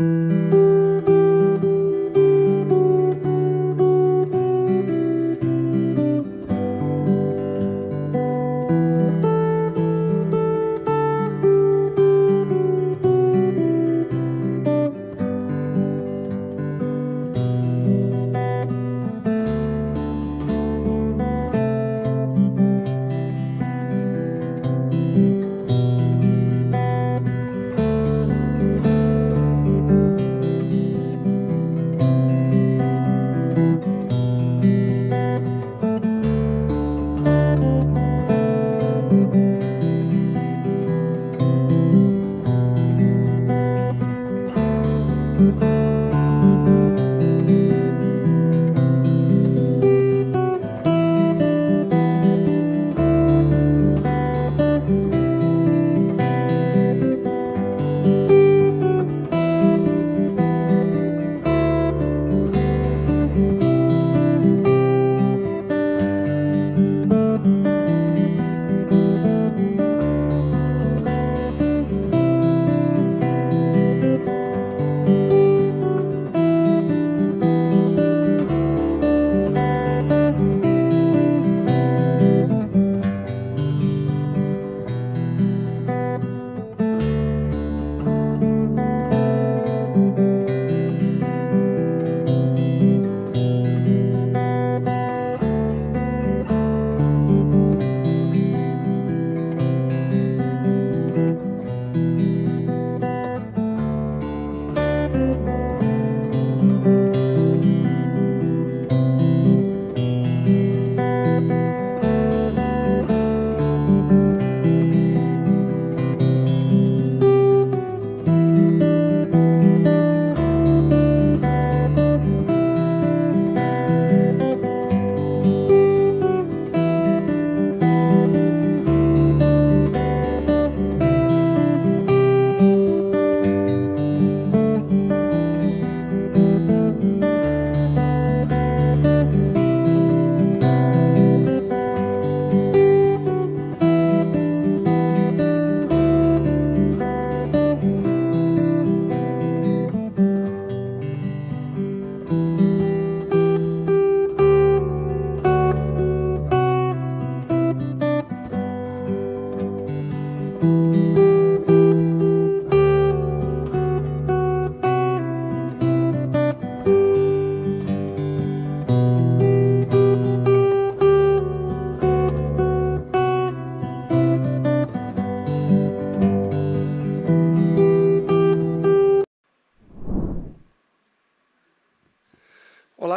Música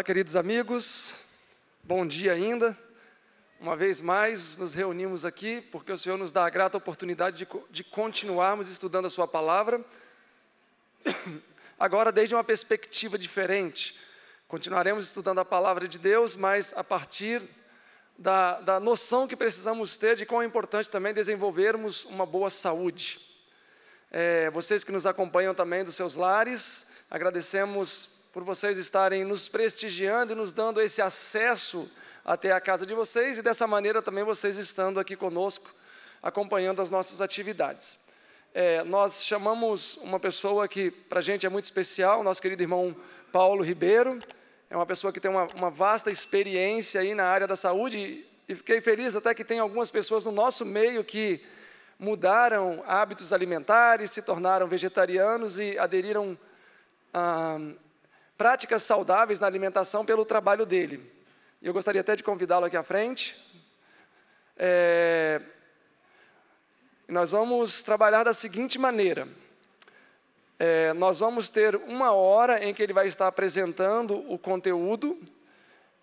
queridos amigos, bom dia ainda. Uma vez mais nos reunimos aqui porque o Senhor nos dá a grata oportunidade de, de continuarmos estudando a Sua palavra, agora desde uma perspectiva diferente. Continuaremos estudando a palavra de Deus, mas a partir da, da noção que precisamos ter de quão é importante também desenvolvermos uma boa saúde. É, vocês que nos acompanham também dos seus lares, agradecemos por vocês estarem nos prestigiando e nos dando esse acesso até a casa de vocês e dessa maneira também vocês estando aqui conosco, acompanhando as nossas atividades. É, nós chamamos uma pessoa que para a gente é muito especial, nosso querido irmão Paulo Ribeiro, é uma pessoa que tem uma, uma vasta experiência aí na área da saúde e fiquei feliz até que tem algumas pessoas no nosso meio que mudaram hábitos alimentares, se tornaram vegetarianos e aderiram a, ah, práticas saudáveis na alimentação pelo trabalho dele. Eu gostaria até de convidá-lo aqui à frente. É, nós vamos trabalhar da seguinte maneira. É, nós vamos ter uma hora em que ele vai estar apresentando o conteúdo,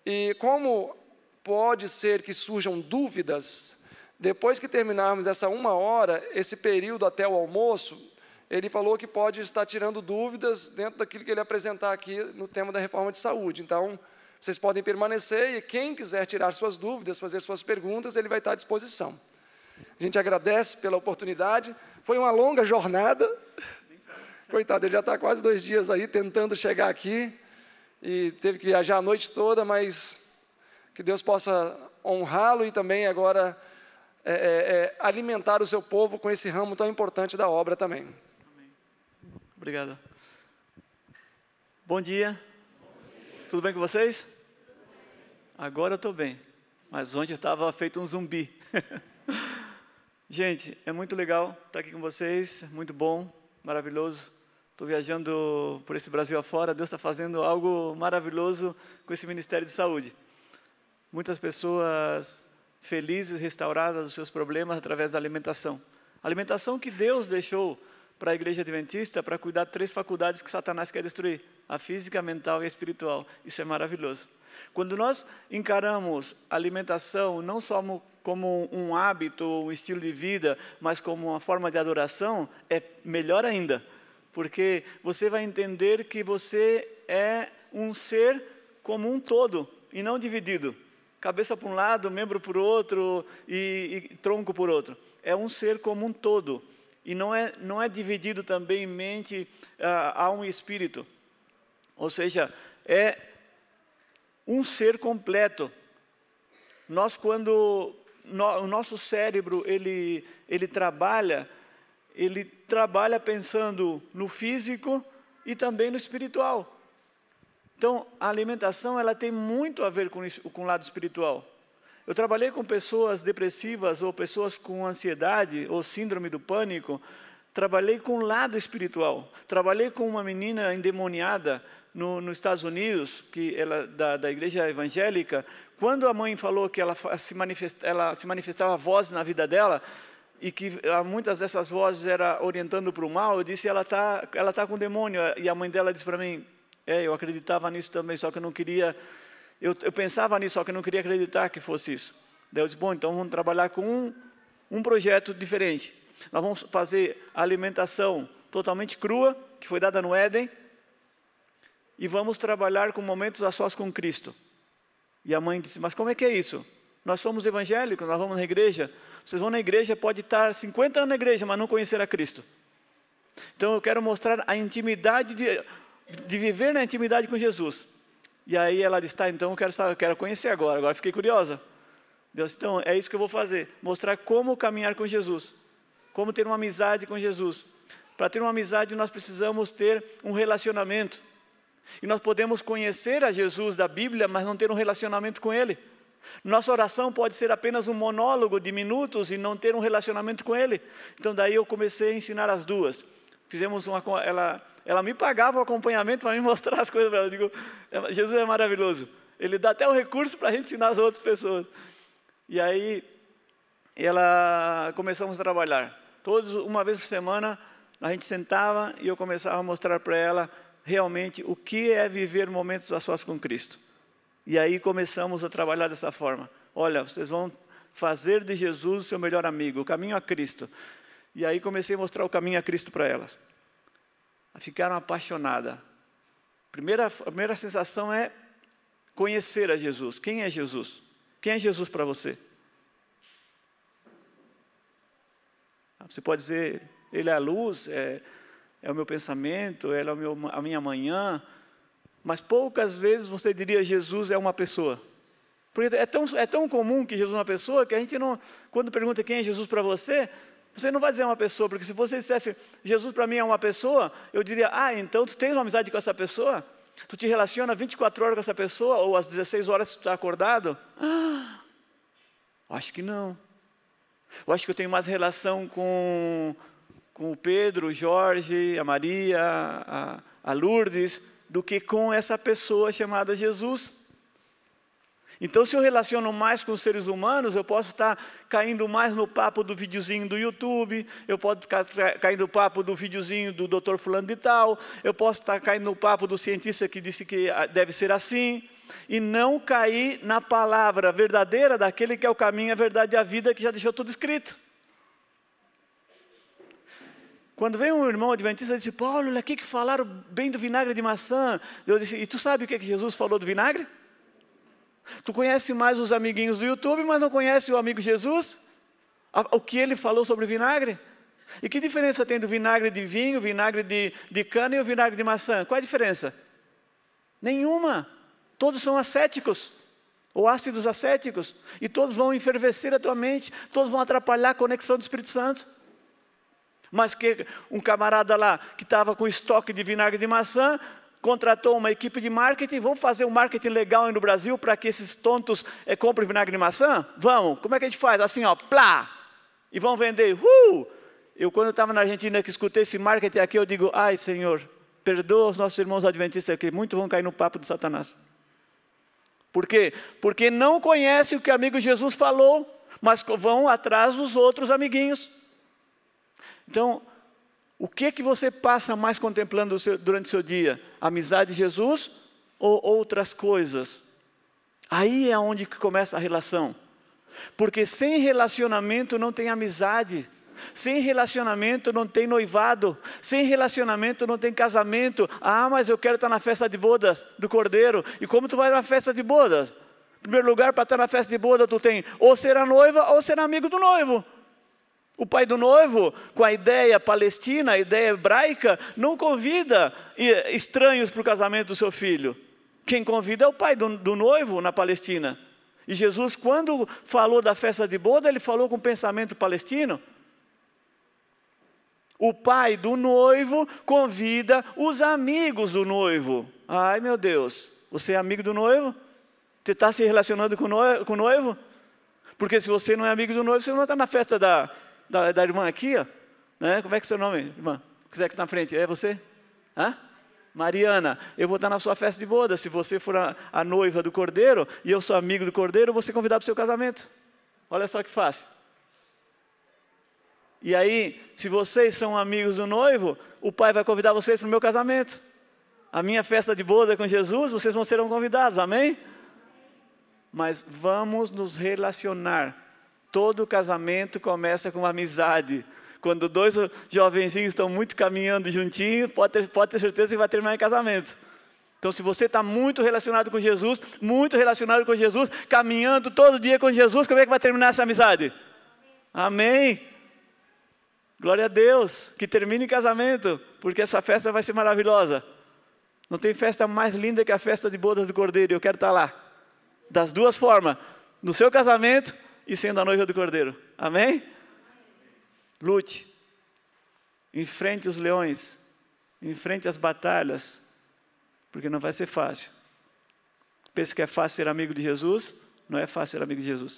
e como pode ser que surjam dúvidas, depois que terminarmos essa uma hora, esse período até o almoço, ele falou que pode estar tirando dúvidas dentro daquilo que ele apresentar aqui no tema da reforma de saúde. Então, vocês podem permanecer e quem quiser tirar suas dúvidas, fazer suas perguntas, ele vai estar à disposição. A gente agradece pela oportunidade. Foi uma longa jornada. Coitado, ele já está quase dois dias aí tentando chegar aqui e teve que viajar a noite toda, mas que Deus possa honrá-lo e também agora é, é, é alimentar o seu povo com esse ramo tão importante da obra também. Obrigado. Bom dia. Bom dia. Tudo bem com vocês? Agora eu estou bem, mas onde eu estava feito um zumbi. Gente, é muito legal estar tá aqui com vocês, muito bom, maravilhoso. Estou viajando por esse Brasil afora, Deus está fazendo algo maravilhoso com esse Ministério de Saúde. Muitas pessoas felizes, restauradas dos seus problemas através da alimentação. alimentação que Deus deixou para a igreja adventista para cuidar de três faculdades que Satanás quer destruir: a física, a mental e a espiritual. Isso é maravilhoso. Quando nós encaramos a alimentação não só como um hábito, um estilo de vida, mas como uma forma de adoração, é melhor ainda, porque você vai entender que você é um ser como um todo e não dividido. Cabeça para um lado, membro para o outro e, e tronco para o outro. É um ser como um todo. E não é, não é dividido também mente a, ah, a um espírito. Ou seja, é um ser completo. Nós, quando no, o nosso cérebro ele, ele trabalha, ele trabalha pensando no físico e também no espiritual. Então, a alimentação ela tem muito a ver com, com o lado espiritual. Eu trabalhei com pessoas depressivas ou pessoas com ansiedade ou síndrome do pânico. Trabalhei com o lado espiritual. Trabalhei com uma menina endemoniada no, nos Estados Unidos, que ela da, da igreja evangélica. Quando a mãe falou que ela se, manifest, ela se manifestava voz na vida dela, e que ah, muitas dessas vozes era orientando para o mal, eu disse, ela está ela tá com demônio. E a mãe dela disse para mim, é, eu acreditava nisso também, só que eu não queria eu, eu pensava nisso, só que eu não queria acreditar que fosse isso. Daí eu disse, bom, então vamos trabalhar com um, um projeto diferente. Nós vamos fazer a alimentação totalmente crua, que foi dada no Éden, e vamos trabalhar com momentos a sós com Cristo. E a mãe disse: Mas como é que é isso? Nós somos evangélicos, nós vamos na igreja. Vocês vão na igreja, pode estar 50 anos na igreja, mas não conhecer a Cristo. Então eu quero mostrar a intimidade de, de viver na intimidade com Jesus. E aí ela disse, tá, então eu quero, saber, eu quero conhecer agora. Agora fiquei curiosa. Deus, então é isso que eu vou fazer. Mostrar como caminhar com Jesus. Como ter uma amizade com Jesus. Para ter uma amizade, nós precisamos ter um relacionamento. E nós podemos conhecer a Jesus da Bíblia, mas não ter um relacionamento com Ele. Nossa oração pode ser apenas um monólogo de minutos e não ter um relacionamento com Ele. Então, daí eu comecei a ensinar as duas. Fizemos uma, ela ela me pagava o acompanhamento para me mostrar as coisas para ela. Eu digo, é, Jesus é maravilhoso. Ele dá até o recurso para a gente ensinar as outras pessoas. E aí, ela começamos a trabalhar. Todos, uma vez por semana, a gente sentava e eu começava a mostrar para ela realmente o que é viver momentos a sós com Cristo. E aí começamos a trabalhar dessa forma. Olha, vocês vão fazer de Jesus seu melhor amigo, o caminho a Cristo. E aí comecei a mostrar o caminho a Cristo para elas ficaram apaixonadas. Primeira, a primeira sensação é conhecer a Jesus. Quem é Jesus? Quem é Jesus para você? Ah, você pode dizer, Ele é a luz, é, é o meu pensamento, ele é meu, a minha manhã, mas poucas vezes você diria Jesus é uma pessoa. Porque é tão, é tão comum que Jesus é uma pessoa que a gente não. Quando pergunta quem é Jesus para você, você não vai dizer uma pessoa, porque se você dissesse, Jesus para mim é uma pessoa, eu diria, ah, então tu tens uma amizade com essa pessoa? Tu te relaciona 24 horas com essa pessoa, ou às 16 horas tu está acordado? Ah, acho que não. Eu acho que eu tenho mais relação com, com o Pedro, o Jorge, a Maria, a, a Lourdes, do que com essa pessoa chamada Jesus. Então, se eu relaciono mais com os seres humanos, eu posso estar caindo mais no papo do videozinho do YouTube, eu posso estar caindo no papo do videozinho do doutor fulano de tal, eu posso estar caindo no papo do cientista que disse que ah, deve ser assim, e não cair na palavra verdadeira daquele que é o caminho, a verdade e a vida, que já deixou tudo escrito. Quando vem um irmão adventista e diz, Paulo, olha aqui que falaram bem do vinagre de maçã. Eu disse, e tu sabe o que é Jesus falou do vinagre? Tu conhece mais os amiguinhos do YouTube, mas não conhece o amigo Jesus? O que ele falou sobre vinagre? E que diferença tem do vinagre de vinho, vinagre de, de cana e o vinagre de maçã? Qual é a diferença? Nenhuma. Todos são acéticos, ou ácidos acéticos, e todos vão enfervecer a tua mente, todos vão atrapalhar a conexão do Espírito Santo. Mas que um camarada lá que estava com estoque de vinagre de maçã, contratou uma equipe de marketing, vamos fazer um marketing legal aí no Brasil para que esses tontos é, comprem vinagre de maçã? Vamos, como é que a gente faz? Assim, ó, plá, e vão vender, uh! Eu, quando estava na Argentina, que escutei esse marketing aqui, eu digo, ai, Senhor, perdoa os nossos irmãos adventistas aqui, muitos vão cair no papo de Satanás. Por quê? Porque não conhecem o que o amigo Jesus falou, mas vão atrás dos outros amiguinhos. Então, o que é que você passa mais contemplando seu, durante o seu dia? Amizade de Jesus ou outras coisas? Aí é onde que começa a relação. Porque sem relacionamento não tem amizade. Sem relacionamento não tem noivado, sem relacionamento não tem casamento. Ah, mas eu quero estar na festa de bodas do cordeiro. E como tu vai na festa de bodas? Em primeiro lugar, para estar na festa de bodas tu tem ou ser a noiva ou ser amigo do noivo. O pai do noivo, com a ideia palestina, a ideia hebraica, não convida estranhos para o casamento do seu filho. Quem convida é o pai do, do, noivo na Palestina. E Jesus, quando falou da festa de boda, ele falou com o pensamento palestino. O pai do noivo convida os amigos do noivo. Ai meu Deus, você é amigo do noivo? Você está se relacionando com o noivo? Porque se você não é amigo do noivo, você não está na festa da, da, da irmã aqui, ó, né? Como é que é o seu nome, irmã? Quiser está na frente, é você? Hã? Mariana, eu vou estar na sua festa de boda. Se você for a, a noiva do cordeiro e eu sou amigo do cordeiro, eu vou ser convidado para o seu casamento. Olha só que fácil. E aí, se vocês são amigos do noivo, o pai vai convidar vocês para o meu casamento. A minha festa de boda com Jesus, vocês vão serão convidados, amém? Mas vamos nos relacionar Todo casamento começa com uma amizade. Quando dois jovenzinhos estão muito caminhando juntinhos, pode ter, pode ter certeza que vai terminar em casamento. Então, se você está muito relacionado com Jesus, muito relacionado com Jesus, caminhando todo dia com Jesus, como é que vai terminar essa amizade? Amém. Glória a Deus, que termine em casamento, porque essa festa vai ser maravilhosa. Não tem festa mais linda que a festa de bodas do Cordeiro, eu quero estar tá lá. Das duas formas, no seu casamento e sendo a noiva do cordeiro. Amém? Lute. Enfrente os leões. Enfrente as batalhas. Porque não vai ser fácil. Pensa que é fácil ser amigo de Jesus? Não é fácil ser amigo de Jesus.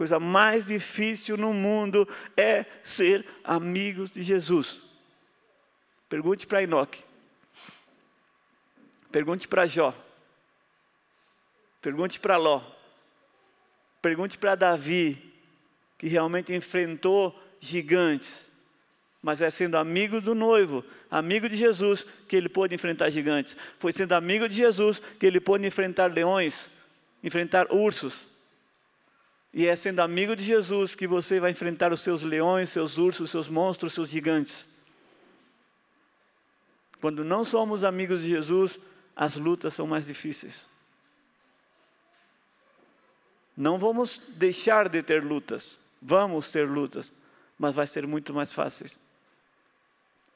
coisa mais difícil no mundo é ser amigo de Jesus. Pergunte para Enoque. Pergunte para Jó. Pergunte para Ló. Pergunte para Davi, que realmente enfrentou gigantes, mas é sendo amigo do noivo, amigo de Jesus, que ele pôde enfrentar gigantes. Foi sendo amigo de Jesus que ele pôde enfrentar leões, enfrentar ursos. E é sendo amigo de Jesus que você vai enfrentar os seus leões, seus ursos, seus monstros, seus gigantes. Quando não somos amigos de Jesus, as lutas são mais difíceis. Não vamos deixar de ter lutas, vamos ter lutas, mas vai ser muito mais fáceis.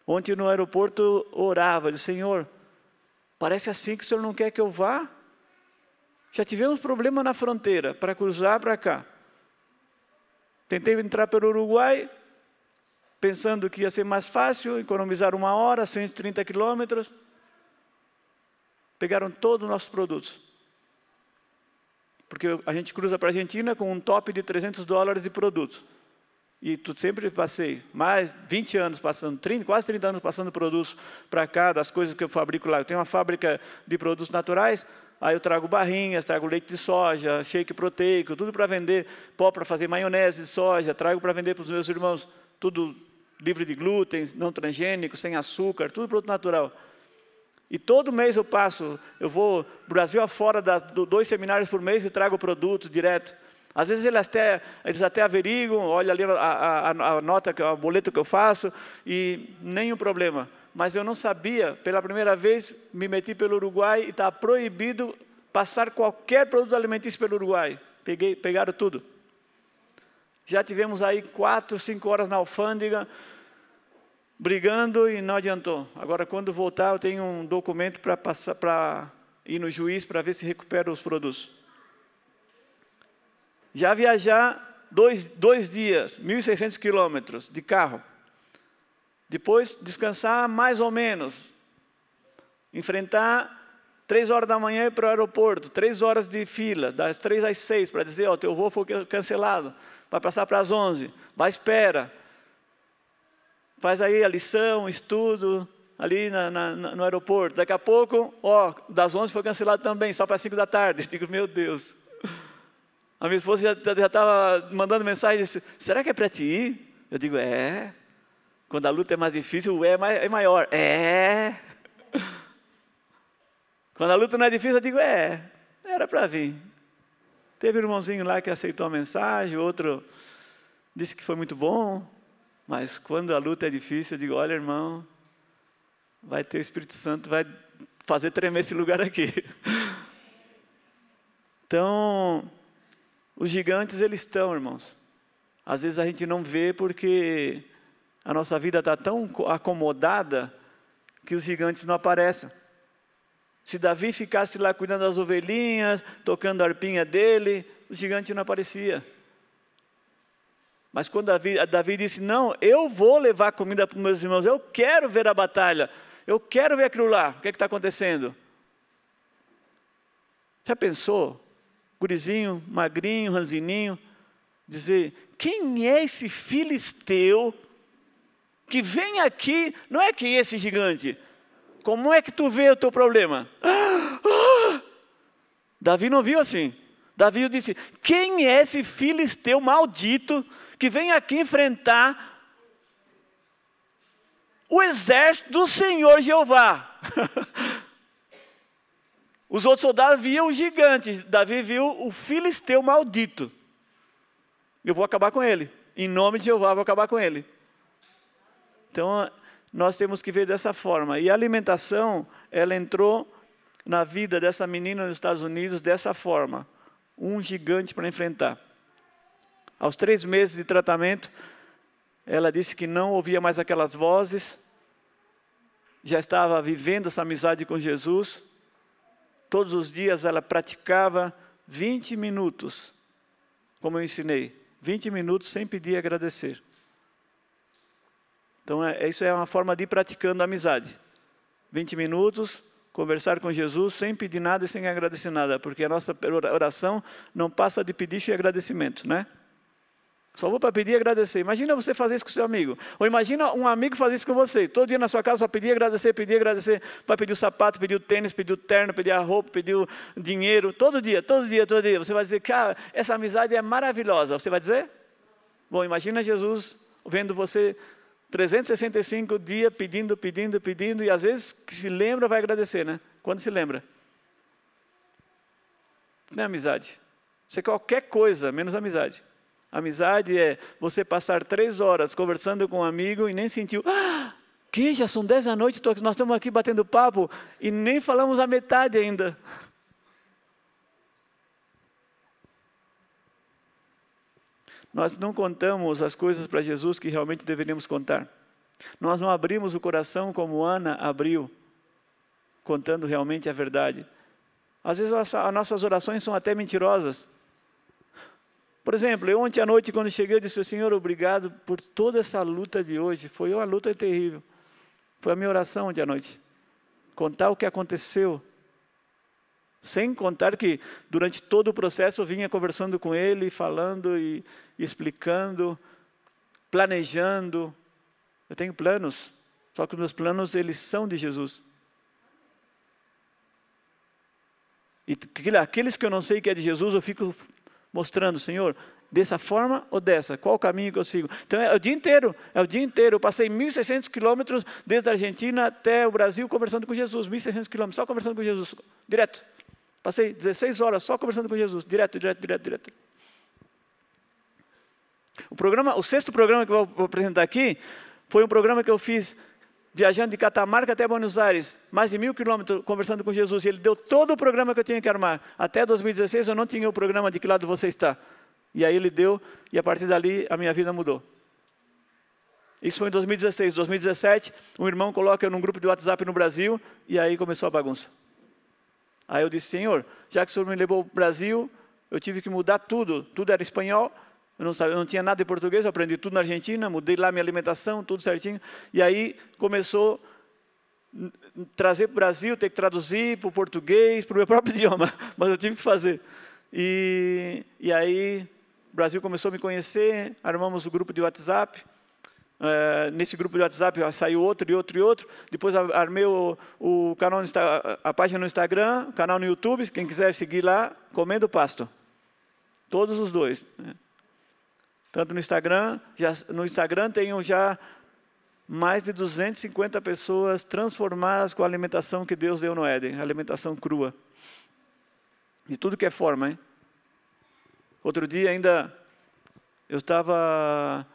Ontem no aeroporto eu orava, disse, Senhor, parece assim que o Senhor não quer que eu vá? Já tivemos problema na fronteira para cruzar para cá. Tentei entrar pelo Uruguai, pensando que ia ser mais fácil, economizar uma hora, 130 quilômetros. Pegaram todo o nosso produto. Porque a gente cruza para a Argentina com um top de 300 dólares de produtos. E tu sempre passei mais 20 anos passando, 30, quase 30 anos passando produtos para cá, das coisas que eu fabrico lá. Eu tenho uma fábrica de produtos naturais, aí eu trago barrinhas, trago leite de soja, shake proteico, tudo para vender, pó para fazer maionese de soja, trago para vender para os meus irmãos, tudo livre de glúten, não transgênico, sem açúcar, tudo produto natural. E todo mês eu passo, eu vou Brasil afora, da, dois seminários por mês e trago produto direto. Às vezes eles até, eles até averigam, olha ali a, a, a nota, o boleto que eu faço, e nenhum problema. Mas eu não sabia, pela primeira vez me meti pelo Uruguai e está proibido passar qualquer produto alimentício pelo Uruguai. Peguei, pegaram tudo. Já tivemos aí quatro, cinco horas na alfândega, brigando e não adiantou. Agora, quando voltar, eu tenho um documento para passar para ir no juiz para ver se recupera os produtos. Já viajar dois, dois dias, 1.600 quilômetros de carro. Depois, descansar mais ou menos. Enfrentar três horas da manhã para o aeroporto, três horas de fila, das três às seis, para dizer, ó, teu voo foi cancelado, vai passar para as onze, vai espera, faz aí a lição, estudo, ali na, na, no aeroporto. Daqui a pouco, ó, das 11 foi cancelado também, só para 5 da tarde. Digo, meu Deus. A minha esposa já estava mandando mensagem, disse, será que é para ti ir? Eu digo, é. Quando a luta é mais difícil, o é, é, é maior. É. Quando a luta não é difícil, eu digo, é, era para vir. Teve um irmãozinho lá que aceitou a mensagem, outro disse que foi muito bom, mas quando a luta é difícil, eu digo: olha, irmão, vai ter o Espírito Santo, vai fazer tremer esse lugar aqui. Então, os gigantes, eles estão, irmãos. Às vezes a gente não vê porque a nossa vida está tão acomodada que os gigantes não aparecem. Se Davi ficasse lá cuidando das ovelhinhas, tocando a arpinha dele, o gigante não aparecia. Mas quando Davi, Davi disse: Não, eu vou levar comida para os meus irmãos, eu quero ver a batalha, eu quero ver aquilo lá, o que é está acontecendo? Já pensou? Gurizinho, magrinho, ranzininho, dizer: Quem é esse filisteu que vem aqui? Não é que esse gigante. Como é que tu vê o teu problema? Ah, ah. Davi não viu assim. Davi disse: Quem é esse filisteu maldito que vem aqui enfrentar o exército do Senhor Jeová. Os outros soldados viam o gigante, Davi viu o filisteu maldito. Eu vou acabar com ele. Em nome de Jeová, vou acabar com ele. Então, nós temos que ver dessa forma. E a alimentação, ela entrou na vida dessa menina nos Estados Unidos dessa forma: um gigante para enfrentar. Aos três meses de tratamento, ela disse que não ouvia mais aquelas vozes, já estava vivendo essa amizade com Jesus. Todos os dias ela praticava 20 minutos, como eu ensinei, 20 minutos sem pedir agradecer. Então, é, é, isso é uma forma de ir praticando a amizade. 20 minutos, conversar com Jesus sem pedir nada e sem agradecer nada, porque a nossa oração não passa de pedir e agradecimento, né? Só vou para pedir e agradecer. Imagina você fazer isso com seu amigo. Ou imagina um amigo fazer isso com você. Todo dia na sua casa só pedir e agradecer, pedir e agradecer. Vai pedir o sapato, pedir o tênis, pedir o terno, pedir a roupa, pedir o dinheiro. Todo dia, todo dia, todo dia. Você vai dizer, cara, essa amizade é maravilhosa. Você vai dizer? Bom, imagina Jesus vendo você 365 dias pedindo, pedindo, pedindo. E às vezes que se lembra, vai agradecer, né? Quando se lembra. Não é amizade. Isso é qualquer coisa, menos amizade. Amizade é você passar três horas conversando com um amigo e nem sentiu. Ah, que já são dez da noite, nós estamos aqui batendo papo e nem falamos a metade ainda. Nós não contamos as coisas para Jesus que realmente deveríamos contar. Nós não abrimos o coração como Ana abriu, contando realmente a verdade. Às vezes as nossas orações são até mentirosas. Por exemplo, eu ontem à noite, quando cheguei, eu disse, Senhor, obrigado por toda essa luta de hoje. Foi uma luta terrível. Foi a minha oração ontem à noite. Contar o que aconteceu. Sem contar que durante todo o processo eu vinha conversando com ele, falando e, e explicando, planejando. Eu tenho planos, só que os meus planos, eles são de Jesus. E aqueles que eu não sei que é de Jesus, eu fico mostrando, Senhor, dessa forma ou dessa? Qual o caminho que eu sigo? Então é o dia inteiro, é o dia inteiro. Eu passei 1.600 quilômetros desde a Argentina até o Brasil conversando com Jesus, 1.600 quilômetros, só conversando com Jesus, direto. Passei 16 horas só conversando com Jesus, direto, direto, direto, direto. O programa, o sexto programa que eu vou apresentar aqui, foi um programa que eu fiz viajando de Catamarca até Buenos Aires, mais de mil quilômetros, conversando com Jesus. E ele deu todo o programa que eu tinha que armar. Até 2016 eu não tinha o programa de que lado você está. E aí ele deu, e a partir dali a minha vida mudou. Isso foi em 2016. 2017, um irmão coloca eu num grupo de WhatsApp no Brasil, e aí começou a bagunça. Aí eu disse, Senhor, já que o Senhor me levou ao Brasil, eu tive que mudar tudo. Tudo era espanhol, eu não, sabia, eu não tinha nada de português, eu aprendi tudo na Argentina, mudei lá minha alimentação, tudo certinho. E aí começou trazer para o Brasil, ter que traduzir para o português, para o meu próprio idioma, mas eu tive que fazer. E, e aí o Brasil começou a me conhecer, armamos o um grupo de WhatsApp. É, nesse grupo de WhatsApp saiu outro e outro e outro. Depois armei o, o canal no, a página no Instagram, canal no YouTube. Quem quiser seguir lá, comendo pasto. Todos os dois. Né? Tanto no Instagram, já, no Instagram tenho já mais de 250 pessoas transformadas com a alimentação que Deus deu no Éden, alimentação crua. De tudo que é forma, hein? Outro dia ainda eu estava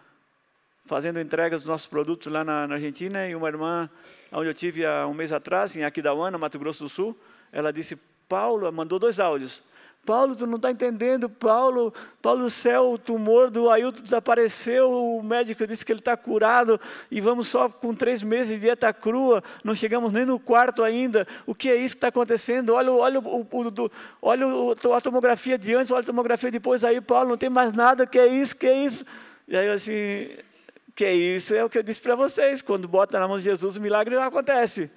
fazendo entregas dos nossos produtos lá na, na, Argentina e uma irmã, onde eu tive há um mês atrás, em Aquidauana, Mato Grosso do Sul, ela disse, Paulo, mandou dois áudios. Paulo, tu não está entendendo, Paulo, Paulo do céu, o tumor do Ailton desapareceu, o médico disse que ele está curado e vamos só com três meses de dieta crua, não chegamos nem no quarto ainda, o que é isso que está acontecendo? Olha, olha, o, o, olha a tomografia de antes, olha a tomografia depois, aí Paulo, não tem mais nada, que é isso, que é isso? E aí eu assim, que é isso, é o que eu disse para vocês, quando bota na mão de Jesus o milagre não acontece.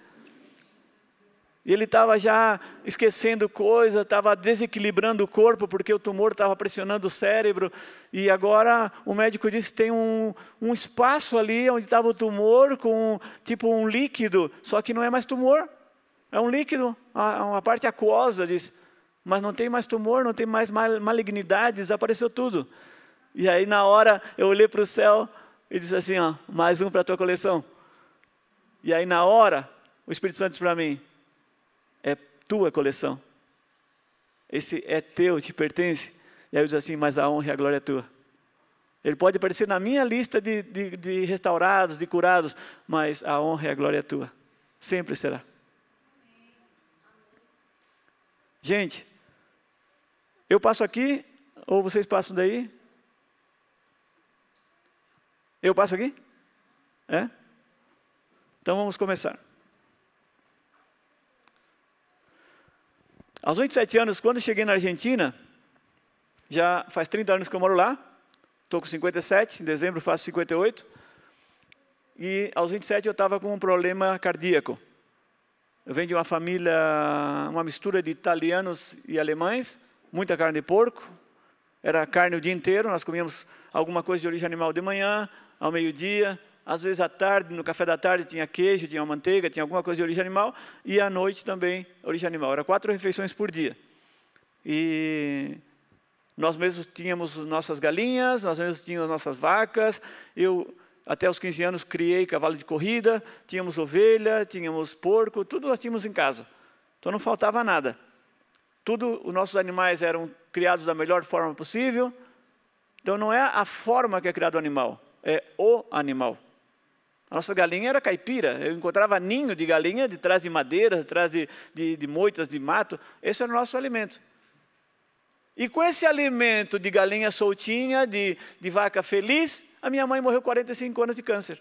E ele estava já esquecendo coisa, estava desequilibrando o corpo, porque o tumor estava pressionando o cérebro. E agora o médico disse que tem um, um espaço ali onde estava o tumor com tipo um líquido, só que não é mais tumor, é um líquido, uma parte aquosa, disse. Mas não tem mais tumor, não tem mais malignidade, desapareceu tudo. E aí na hora eu olhei para o céu e disse assim, ó, mais um para a tua coleção. E aí na hora o Espírito Santo disse para mim, tua coleção. Esse é teu, te pertence. E aí diz assim, mas a honra e a glória é tua. Ele pode aparecer na minha lista de, de, de restaurados, de curados, mas a honra e a glória é tua. Sempre será. Gente, eu passo aqui ou vocês passam daí? Eu passo aqui? É? Então vamos começar. Aos 27 anos, quando cheguei na Argentina, já faz 30 anos que eu moro lá, estou com 57, em dezembro faço 58, e aos 27 eu estava com um problema cardíaco. Eu venho de uma família, uma mistura de italianos e alemães, muita carne de porco, era carne o dia inteiro, nós comíamos alguma coisa de origem animal de manhã, ao meio-dia, às vezes à tarde, no café da tarde tinha queijo, tinha manteiga, tinha alguma coisa de origem animal, e à noite também origem animal. Era quatro refeições por dia. E nós mesmos tínhamos nossas galinhas, nós mesmos tínhamos nossas vacas. Eu, até os 15 anos, criei cavalo de corrida, tínhamos ovelha, tínhamos porco, tudo nós tínhamos em casa. Então não faltava nada. Tudo, os nossos animais eram criados da melhor forma possível. Então não é a forma que é criado o animal, é o animal. A nossa galinha era caipira. Eu encontrava ninho de galinha de trás de madeira, de trás de, de, de moitas, de mato. Esse era o nosso alimento. E com esse alimento de galinha soltinha, de, de vaca feliz, a minha mãe morreu 45 anos de câncer.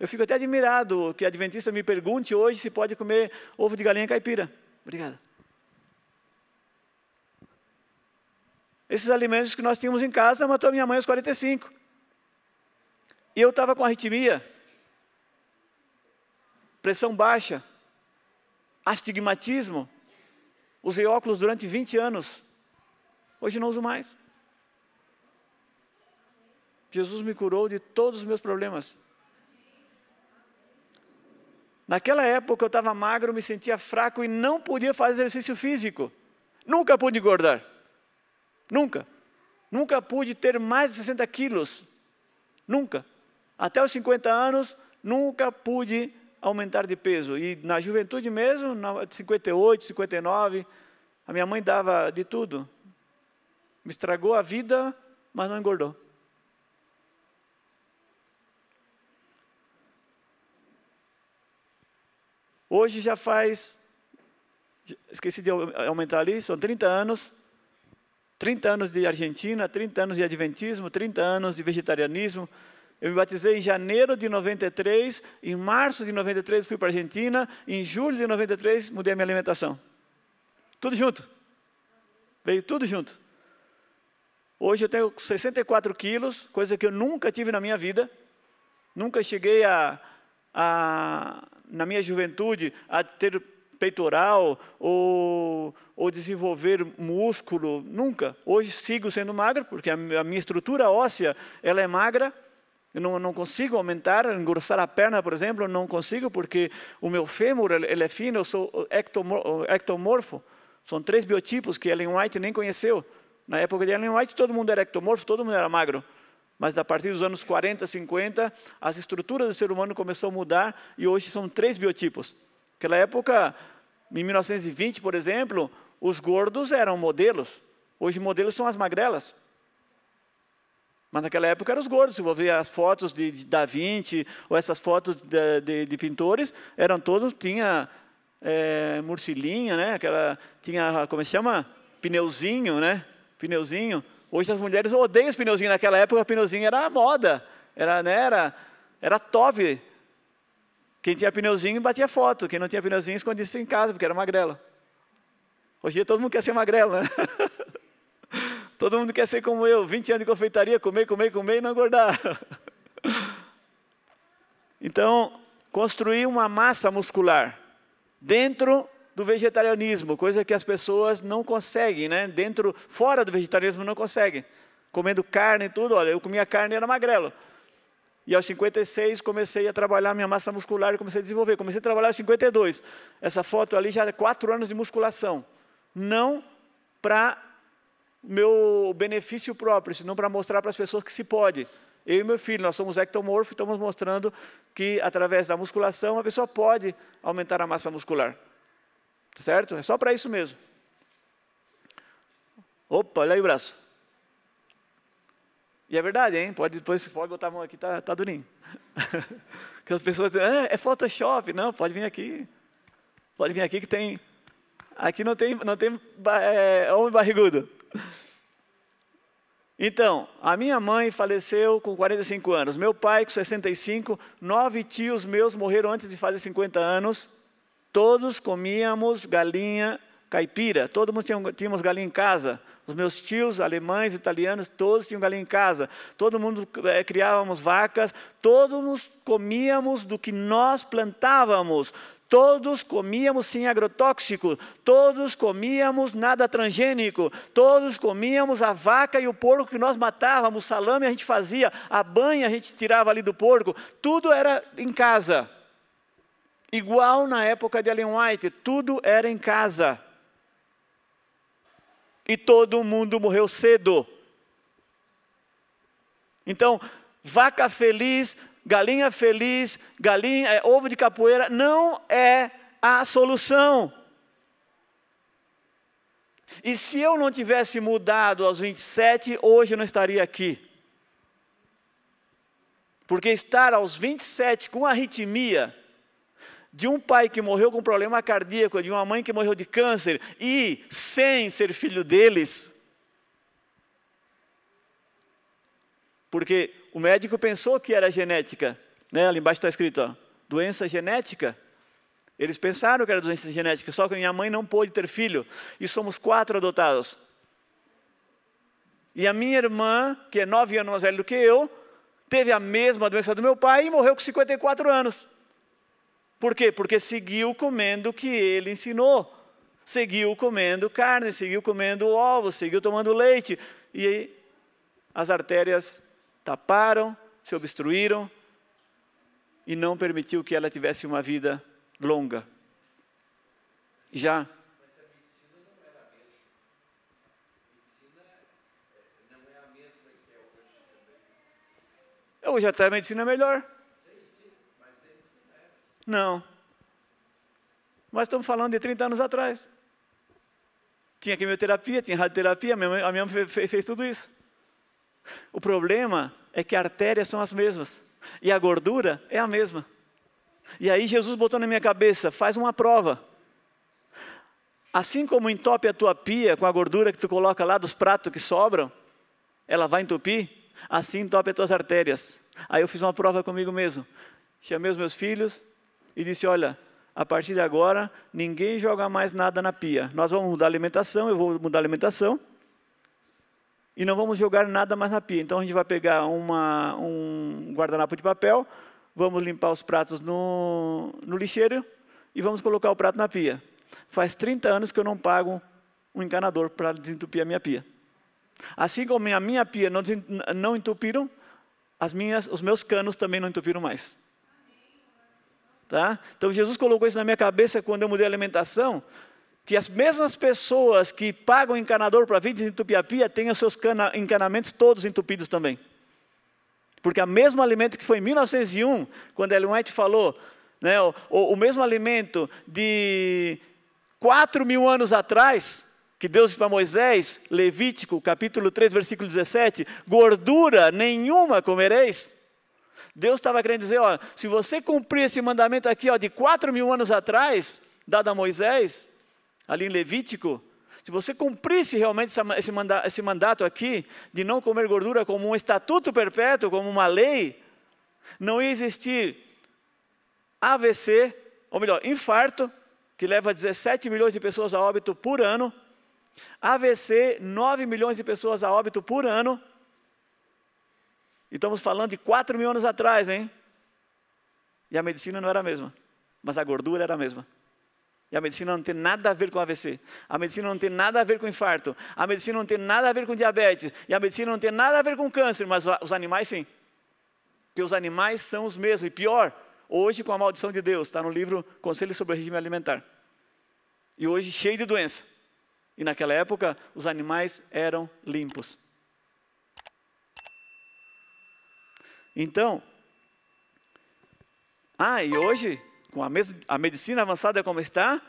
Eu fico até admirado que a adventista me pergunte hoje se pode comer ovo de galinha caipira. Obrigado. Esses alimentos que nós tínhamos em casa matou a minha mãe aos 45. E eu estava com arritmia, pressão baixa, astigmatismo. Usei óculos durante 20 anos. Hoje não uso mais. Jesus me curou de todos os meus problemas. Naquela época eu estava magro, me sentia fraco e não podia fazer exercício físico. Nunca pude engordar. Nunca. Nunca pude ter mais de 60 quilos. Nunca. Até os 50 anos, nunca pude aumentar de peso. E na juventude mesmo, de 58, 59, a minha mãe dava de tudo. Me estragou a vida, mas não engordou. Hoje já faz, esqueci de aumentar ali, são 30 anos. 30 anos de Argentina, 30 anos de Adventismo, 30 anos de vegetarianismo, eu me batizei em janeiro de 93, em março de 93 fui para a Argentina, em julho de 93 mudei a minha alimentação. Tudo junto. Veio tudo junto. Hoje eu tenho 64 quilos, coisa que eu nunca tive na minha vida. Nunca cheguei a, a na minha juventude, a ter peitoral ou, ou desenvolver músculo, nunca. Hoje sigo sendo magro, porque a, a minha estrutura óssea ela é magra, eu não, não, consigo aumentar, engrossar a perna, por exemplo, não consigo porque o meu fêmur ele é fino, eu sou ectomorfo. São três biotipos que Ellen White nem conheceu. Na época de Ellen White, todo mundo era ectomorfo, todo mundo era magro. Mas a partir dos anos 40, 50, as estruturas do ser humano começaram a mudar e hoje são três biotipos. Naquela época, em 1920, por exemplo, os gordos eram modelos. Hoje, modelos são as magrelas. Mas naquela época eram os gordos. Se você ver as fotos de, de Da Vinci ou essas fotos de, de, de pintores, eram todos, tinha é, murcilinha, né? Aquela, tinha, como se é chama? Pneuzinho, né? Pneuzinho. Hoje as mulheres odeiam os pneuzinhos. Naquela época, o pneuzinho era a moda. Era, né? era, era top. Quem tinha pneuzinho batia foto. Quem não tinha pneuzinho escondia-se em casa, porque era magrela. Hoje todo mundo quer ser magrelo, né? Todo mundo quer ser como eu, 20 anos de confeitaria, comer, comer, comer e não engordar. Então, construir uma massa muscular dentro do vegetarianismo, coisa que as pessoas não conseguem, né? Dentro, fora do vegetarianismo não conseguem. Comendo carne e tudo, olha, eu comia carne e era magrelo. E aos 56 comecei a trabalhar minha massa muscular e comecei a desenvolver. Comecei a trabalhar aos 52. Essa foto ali já é 4 anos de musculação. Não para meu benefício próprio, senão para mostrar para as pessoas que se pode. Eu e meu filho, nós somos ectomorfos, estamos mostrando que através da musculação a pessoa pode aumentar a massa muscular. Tá certo? É só para isso mesmo. Opa, olha aí o braço. E é verdade, hein? Pode, depois pode botar a mão aqui, tá, tá durinho. Porque as pessoas dizem, ah, é Photoshop. Não, pode vir aqui. Pode vir aqui que tem. Aqui não tem, não tem é, homem barrigudo. Então, a minha mãe faleceu com 45 anos, meu pai com 65, nove tios meus morreram antes de fazer 50 anos. Todos comíamos galinha caipira, todo mundo tinha, tínhamos galinha em casa. Os meus tios, alemães, italianos, todos tinham galinha em casa. Todo mundo é, criávamos vacas, todos comíamos do que nós plantávamos. Todos comíamos sem agrotóxico, todos comíamos nada transgênico, todos comíamos a vaca e o porco que nós matávamos, salame a gente fazia, a banha a gente tirava ali do porco, tudo era em casa. Igual na época de Ellen White, tudo era em casa. E todo mundo morreu cedo. Então, vaca feliz galinha feliz, galinha, é, ovo de capoeira, não é a solução. E se eu não tivesse mudado aos 27, hoje eu não estaria aqui. Porque estar aos 27 com arritmia, de um pai que morreu com problema cardíaco, de uma mãe que morreu de câncer, e sem ser filho deles, porque o médico pensou que era genética. Né? Ali embaixo está escrito, ó, doença genética. Eles pensaram que era doença genética, só que minha mãe não pôde ter filho. E somos quatro adotados. E a minha irmã, que é nove anos mais velha do que eu, teve a mesma doença do meu pai e morreu com 54 anos. Por quê? Porque seguiu comendo o que ele ensinou. Seguiu comendo carne, seguiu comendo ovos, seguiu tomando leite. E as artérias taparam, se obstruíram e não permitiu que ela tivesse uma vida longa. Já Hoje até a medicina é melhor. Não. Mas estamos falando de 30 anos atrás. Tinha quimioterapia, tinha radioterapia, a minha mãe fez tudo isso. O problema é que artérias são as mesmas e a gordura é a mesma. E aí Jesus botou na minha cabeça: faz uma prova. Assim como entope a tua pia com a gordura que tu coloca lá dos pratos que sobram, ela vai entupir, assim entope as tuas artérias. Aí eu fiz uma prova comigo mesmo. Chamei os meus filhos e disse: Olha, a partir de agora, ninguém joga mais nada na pia. Nós vamos mudar a alimentação, eu vou mudar a alimentação e não vamos jogar nada mais na pia. Então a gente vai pegar uma, um guardanapo de papel, vamos limpar os pratos no, no lixeiro e vamos colocar o prato na pia. Faz 30 anos que eu não pago um encanador para desentupir a minha pia. Assim como a minha pia não, não entupiram, as minhas, os meus canos também não entupiram mais. Tá? Então Jesus colocou isso na minha cabeça quando eu mudei a alimentação que as mesmas pessoas que pagam encanador para vir desentupir a pia tenham seus encanamentos todos entupidos também. Porque o mesmo alimento que foi em 1901, quando Ellen White falou, né, o, o, mesmo alimento de 4 mil anos atrás, que Deus disse para Moisés, Levítico capítulo 3, versículo 17, gordura nenhuma comereis. Deus estava querendo dizer, ó, se você cumprir esse mandamento aqui ó, de 4 mil anos atrás, dado a Moisés, ali em Levítico, se você cumprisse realmente esse, mandato aqui, de não comer gordura como um estatuto perpétuo, como uma lei, não ia existir AVC, ou melhor, infarto, que leva 17 milhões de pessoas a óbito por ano, AVC, 9 milhões de pessoas a óbito por ano, e estamos falando de 4 mil anos atrás, hein? E a medicina não era a mesma, mas a gordura era a mesma. E a medicina não tem nada a ver com AVC. A medicina não tem nada a ver com infarto. A medicina não tem nada a ver com diabetes. E a medicina não tem nada a ver com câncer, mas os animais sim. Porque os animais são os mesmos. E pior, hoje com a maldição de Deus, está no livro Conselhos sobre o Regime Alimentar. E hoje cheio de doença. E naquela época, os animais eram limpos. Então, ah, e hoje com a, a medicina avançada é como está,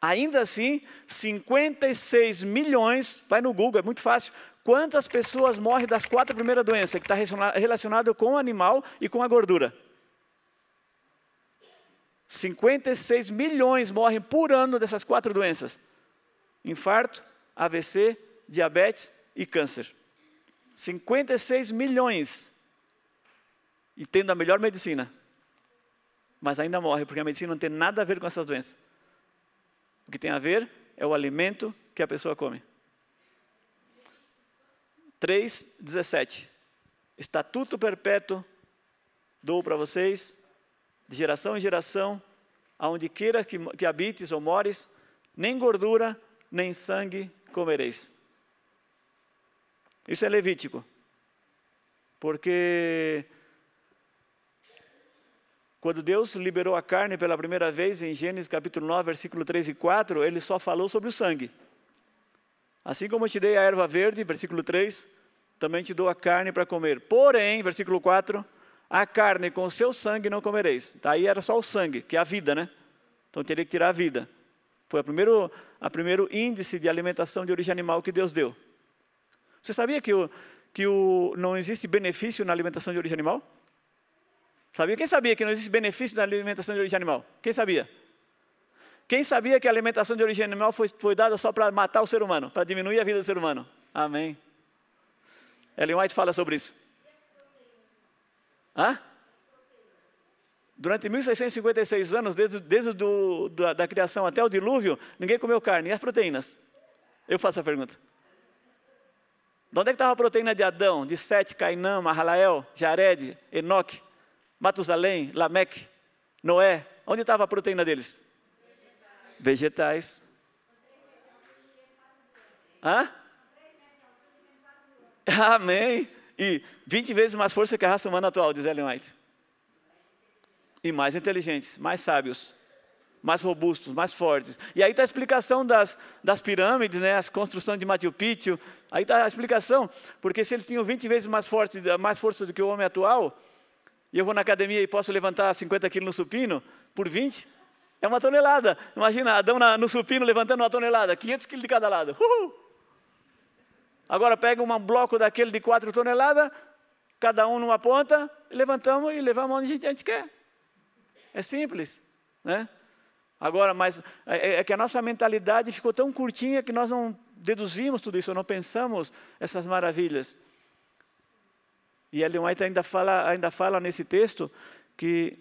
ainda assim, 56 milhões, vai no Google, é muito fácil, quantas pessoas morrem das quatro primeiras doenças que está relacionado com o animal e com a gordura? 56 milhões morrem por ano dessas quatro doenças: infarto, AVC, diabetes e câncer. 56 milhões. E tendo a melhor medicina mas ainda morre, porque a medicina não tem nada a ver com essas doenças. O que tem a ver é o alimento que a pessoa come. 3,17. Estatuto perpétuo dou para vocês, de geração em geração, aonde queira que, que habites ou mores, nem gordura, nem sangue comereis. Isso é levítico. Porque quando Deus liberou a carne pela primeira vez em Gênesis capítulo 9, versículo 3 e 4, ele só falou sobre o sangue. Assim como eu te dei a erva verde, versículo 3, também te dou a carne para comer. Porém, versículo 4, a carne com seu sangue não comereis. Daí tá, era só o sangue, que é a vida, né? Então teria que tirar a vida. Foi o primeiro, a primeiro índice de alimentação de origem animal que Deus deu. Você sabia que, o, que o, não existe benefício na alimentação de origem animal? Sabia? Quem sabia que não existe benefício na alimentação de origem animal? Quem sabia? Quem sabia que a alimentação de origem animal foi, foi dada só para matar o ser humano, para diminuir a vida do ser humano? Amém. Ellen White fala sobre isso. Hã? Durante 1656 anos, desde, desde do, da, da, criação até o dilúvio, ninguém comeu carne. E as proteínas? Eu faço a pergunta. De onde é que estava a proteína de Adão, de Sete, Cainã, Mahalael, Jared, Enoque? Matusalém, Lameque, Noé, onde estava a proteína deles? Vegetais. Hã? Amém. E 20 vezes mais força que a raça humana atual, diz Ellen White. E mais inteligentes, mais sábios, mais robustos, mais fortes. E aí está a explicação das, das pirâmides, né, as construções de Machu Picchu. Aí está a explicação, porque se eles tinham 20 vezes mais, forte, mais força do que o homem atual, e eu vou na academia e posso levantar 50 quilos no supino por 20, é uma tonelada. Imagina, Adão na, no supino levantando uma tonelada, 500 quilos de cada lado. Uhul! Agora pega um bloco daquele de 4 toneladas, cada um numa ponta, levantamos e levamos onde a gente quer. É simples, né? Agora, mas é, é, é que a nossa mentalidade ficou tão curtinha que nós não deduzimos tudo isso, não pensamos essas maravilhas. E Ellen White ainda fala, ainda fala nesse texto que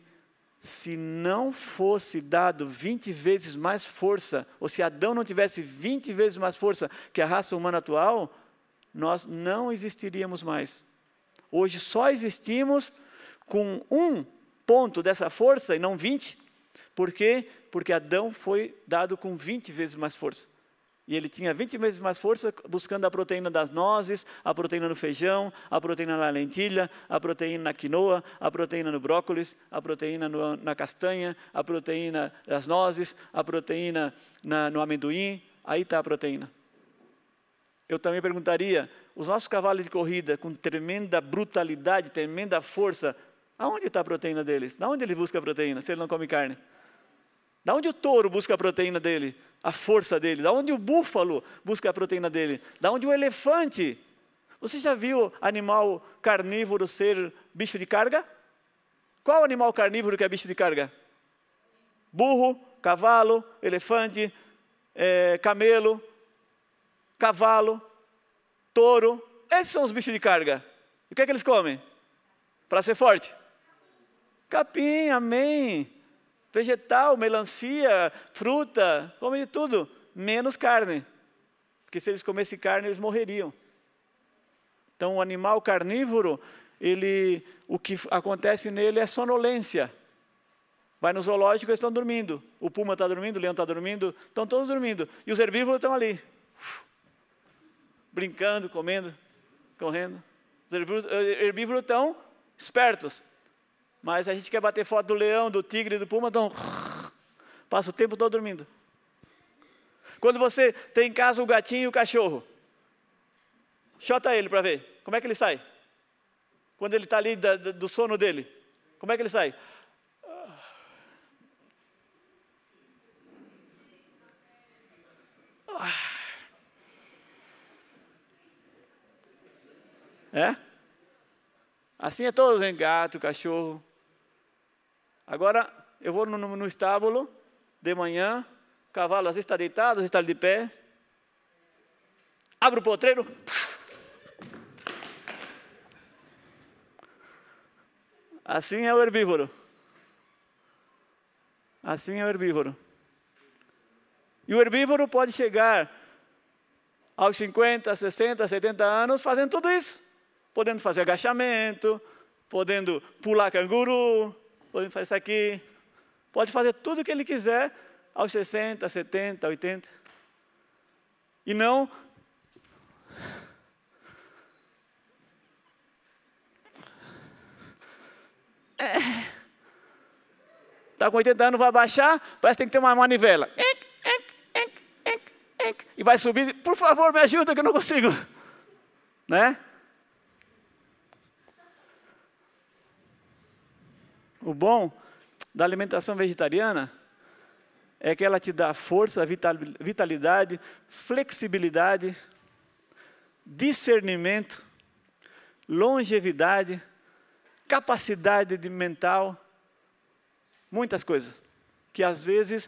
se não fosse dado 20 vezes mais força, ou se Adão não tivesse 20 vezes mais força que a raça humana atual, nós não existiríamos mais. Hoje só existimos com um ponto dessa força e não 20. Por quê? Porque Adão foi dado com 20 vezes mais força e ele tinha 20 vezes mais força buscando a proteína das nozes, a proteína no feijão, a proteína na lentilha, a proteína na quinoa, a proteína no brócolis, a proteína no, na castanha, a proteína das nozes, a proteína na, no amendoim. Aí está a proteína. Eu também perguntaria: os nossos cavalos de corrida, com tremenda brutalidade, tremenda força, aonde está a proteína deles? Da onde eles buscam a proteína, se ele não come carne? Da onde o touro busca a proteína dele? A força dele. Da onde o búfalo busca a proteína dele? Da onde o elefante? Você já viu animal carnívoro ser bicho de carga? Qual animal carnívoro que é bicho de carga? Burro, cavalo, elefante, é, camelo, cavalo, touro. Esses são os bichos de carga. E o que é que eles comem? Para ser forte? Capim, amém. Vegetal, melancia, fruta, comem de tudo, menos carne. Porque se eles comessem carne, eles morreriam. Então, o animal carnívoro, ele, o que acontece nele é sonolência. Vai no zoológico, eles estão dormindo. O puma está dormindo, o leão está dormindo, estão todos dormindo. E os herbívoros estão ali, brincando, comendo, correndo. Os herbívoros, eh, herbívoros estão espertos. Mas a gente quer bater foto do leão, do tigre, do puma, então passa o tempo todo dormindo. Quando você tem em casa o gatinho e o cachorro, chota ele para ver. Como é que ele sai? Quando ele está ali da, da, do sono dele, como é que ele sai? É? Assim é todos, hein? Gato, cachorro. Agora, eu vou no, no estábulo, de manhã, o cavalo às vezes está deitado, às vezes está de pé. Abro o potreiro. Assim é o herbívoro. Assim é o herbívoro. E o herbívoro pode chegar aos 50, 60, 70 anos fazendo tudo isso. Podendo fazer agachamento, podendo pular canguru, podemos fazer isso aqui. Pode fazer tudo o que ele quiser aos 60, 70, 80. E não. Está é. com 80 anos, vai baixar, parece que tem que ter uma manivela. E vai subir, por favor, me ajuda que eu não consigo. Né? O bom da alimentação vegetariana é que ela te dá força, vitalidade, flexibilidade, discernimento, longevidade, capacidade de mental, muitas coisas que às vezes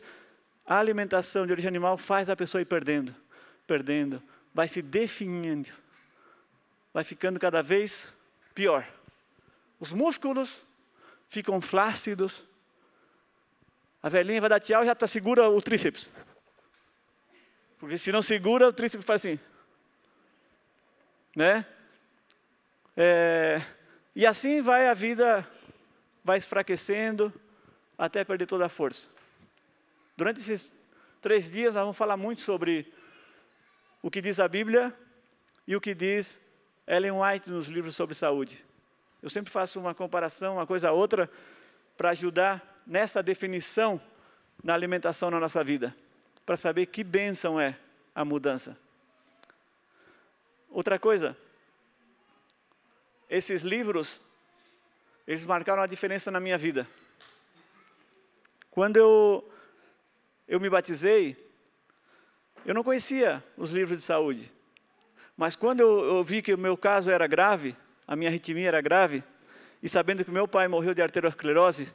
a alimentação de origem animal faz a pessoa ir perdendo, perdendo, vai se definindo, vai ficando cada vez pior. Os músculos ficam flácidos. A velhinha vai dar tchau e já tá, segura o tríceps. Porque se não segura, o tríceps faz assim. Né? É, e assim vai a vida, vai enfraquecendo até perder toda a força. Durante esses três dias, nós vamos falar muito sobre o que diz a Bíblia e o que diz Ellen White nos livros sobre saúde. Eu sempre faço uma comparação, uma coisa a outra, para ajudar nessa definição na alimentação na nossa vida, para saber que bênção é a mudança. Outra coisa, esses livros, eles marcaram a diferença na minha vida. Quando eu, eu me batizei, eu não conhecia os livros de saúde. Mas quando eu, eu vi que o meu caso era grave, a minha arritmia era grave, e sabendo que meu pai morreu de arteriosclerose,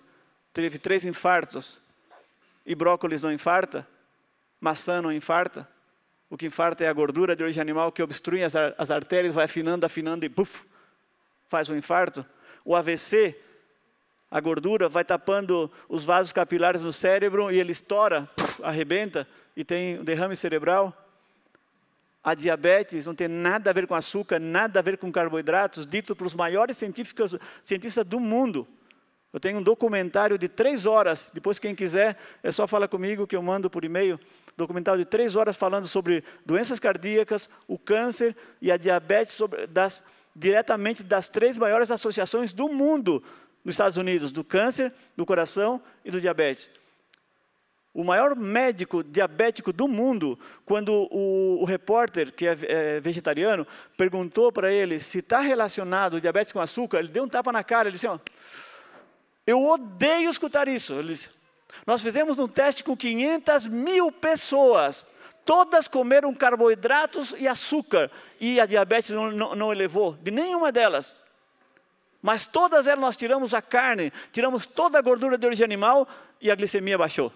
teve três infartos, e brócolis não infarta, maçã não infarta, o que infarta é a gordura de origem animal que obstrui as, as artérias, vai afinando, afinando e puff, faz um infarto. O AVC, a gordura vai tapando os vasos capilares no cérebro e ele estoura, puff, arrebenta e tem um derrame cerebral. A diabetes não tem nada a ver com açúcar, nada a ver com carboidratos, dito para os maiores cientistas do mundo. Eu tenho um documentário de três horas, depois quem quiser, é só falar comigo que eu mando por e-mail. Documentário de três horas falando sobre doenças cardíacas, o câncer e a diabetes sobre, das, diretamente das três maiores associações do mundo nos Estados Unidos, do câncer, do coração e do diabetes o maior médico diabético do mundo, quando o, o repórter, que é, é vegetariano, perguntou para ele se está relacionado o diabetes com açúcar, ele deu um tapa na cara, ele disse, assim, ó, eu odeio escutar isso. Ele disse, nós fizemos um teste com 500 mil pessoas, todas comeram carboidratos e açúcar, e a diabetes não, não, não elevou, de nenhuma delas. Mas todas elas nós tiramos a carne, tiramos toda a gordura de origem animal e a glicemia baixou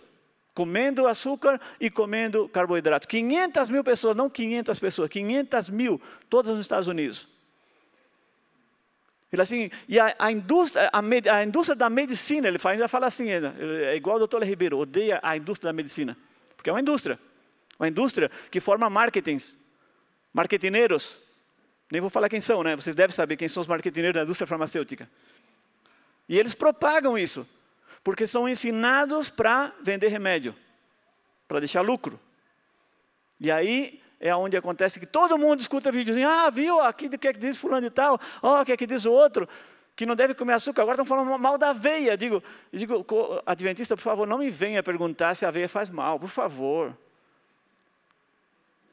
comendo açúcar e comendo carboidrato. 500 mil pessoas, não 500 pessoas, 500 mil, todas nos Estados Unidos. Ele assim, e a, a, indústria, a, a indústria, da medicina, ele ainda fala assim, é igual o doutor Ribeiro, odeia a indústria da medicina, porque é uma indústria. Uma indústria que forma marketings, marketineiros. Nem vou falar quem são, né? Vocês devem saber quem são os marketineiros da indústria farmacêutica. E eles propagam isso. Porque são ensinados para vender remédio, para deixar lucro. E aí é onde acontece que todo mundo escuta videozinho, assim, ah, viu, aqui o que é que diz fulano e tal, ó, oh, o que é que diz o outro, que não deve comer açúcar, agora estão falando mal da aveia. Digo, digo, adventista, por favor, não me venha perguntar se a aveia faz mal, por favor.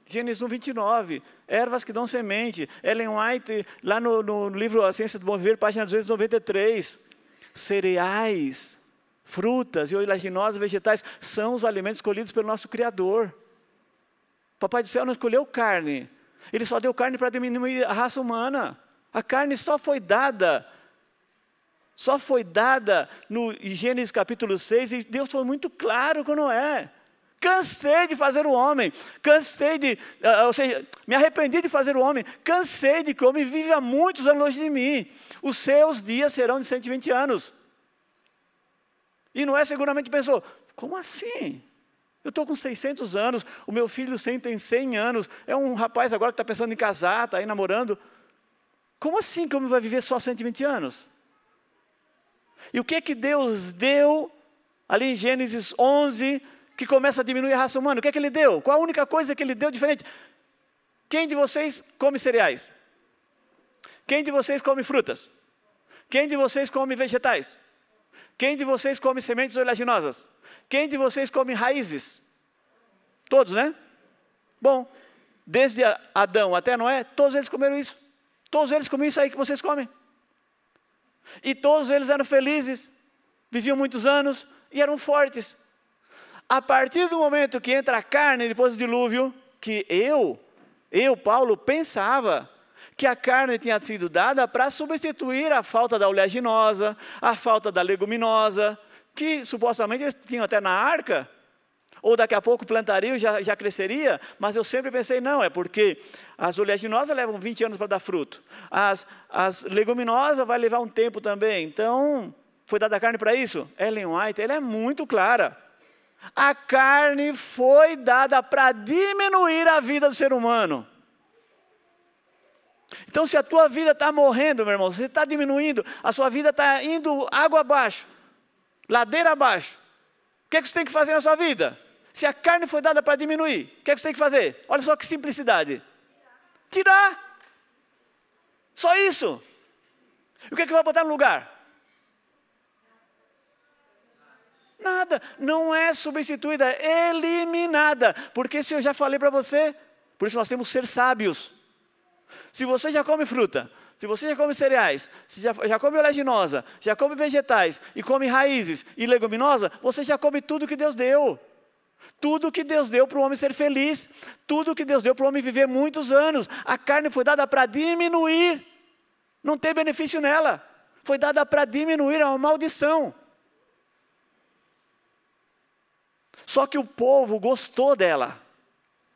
Gênesis 1, 29, ervas que dão semente. Ellen White, lá no, no livro A Ciência do Bom Viver, página 293. Cereais frutas e oleaginosas vegetais são os alimentos escolhidos pelo nosso Criador. Papai do céu não escolheu carne, ele só deu carne para diminuir a raça humana. A carne só foi dada, só foi dada no Gênesis capítulo 6, e Deus foi muito claro com Noé. é. Cansei de fazer o homem, cansei de, ah, ou seja, me arrependi de fazer o homem, cansei de que o homem vive há muitos anos longe de mim. Os seus dias serão de 120 anos. E Noé seguramente pensou: como assim? Eu estou com 600 anos, o meu filho tem 100 anos, é um rapaz agora que está pensando em casar, está aí namorando. Como assim que o homem vai viver só 120 anos? E o que que Deus deu ali em Gênesis 11, que começa a diminuir a raça humana? O que é que ele deu? Qual a única coisa que ele deu diferente? Quem de vocês come cereais? Quem de vocês come frutas? Quem de vocês come vegetais? Quem de vocês come sementes oleaginosas? Quem de vocês come raízes? Todos, né? Bom, desde Adão até Noé, todos eles comeram isso. Todos eles comiam isso aí que vocês comem. E todos eles eram felizes, viviam muitos anos e eram fortes. A partir do momento que entra a carne depois do dilúvio, que eu, eu, Paulo, pensava que a carne tinha sido dada para substituir a falta da oleaginosa, a falta da leguminosa, que supostamente eles tinham até na arca, ou daqui a pouco plantaria já, já cresceria, mas eu sempre pensei, não, é porque as oleaginosas levam 20 anos para dar fruto, as, as leguminosas vai levar um tempo também, então foi dada a carne para isso? Ellen White, ela é muito clara. A carne foi dada para diminuir a vida do ser humano. Então, se a tua vida está morrendo, meu irmão, se está diminuindo, a sua vida está indo água abaixo, ladeira abaixo, o que, é que você tem que fazer na sua vida? Se a carne foi dada para diminuir, o que, é que você tem que fazer? Olha só que simplicidade: tirar. Só isso. E o que, é que vai botar no lugar? Nada, não é substituída, é eliminada. Porque se eu já falei para você, por isso nós temos que ser sábios. Se você já come fruta, se você já come cereais, se já, já come oleaginosa, já come vegetais e come raízes e leguminosa, você já come tudo que Deus deu. Tudo que Deus deu para o homem ser feliz, tudo que Deus deu para o homem viver muitos anos. A carne foi dada para diminuir, não tem benefício nela. Foi dada para diminuir a maldição. Só que o povo gostou dela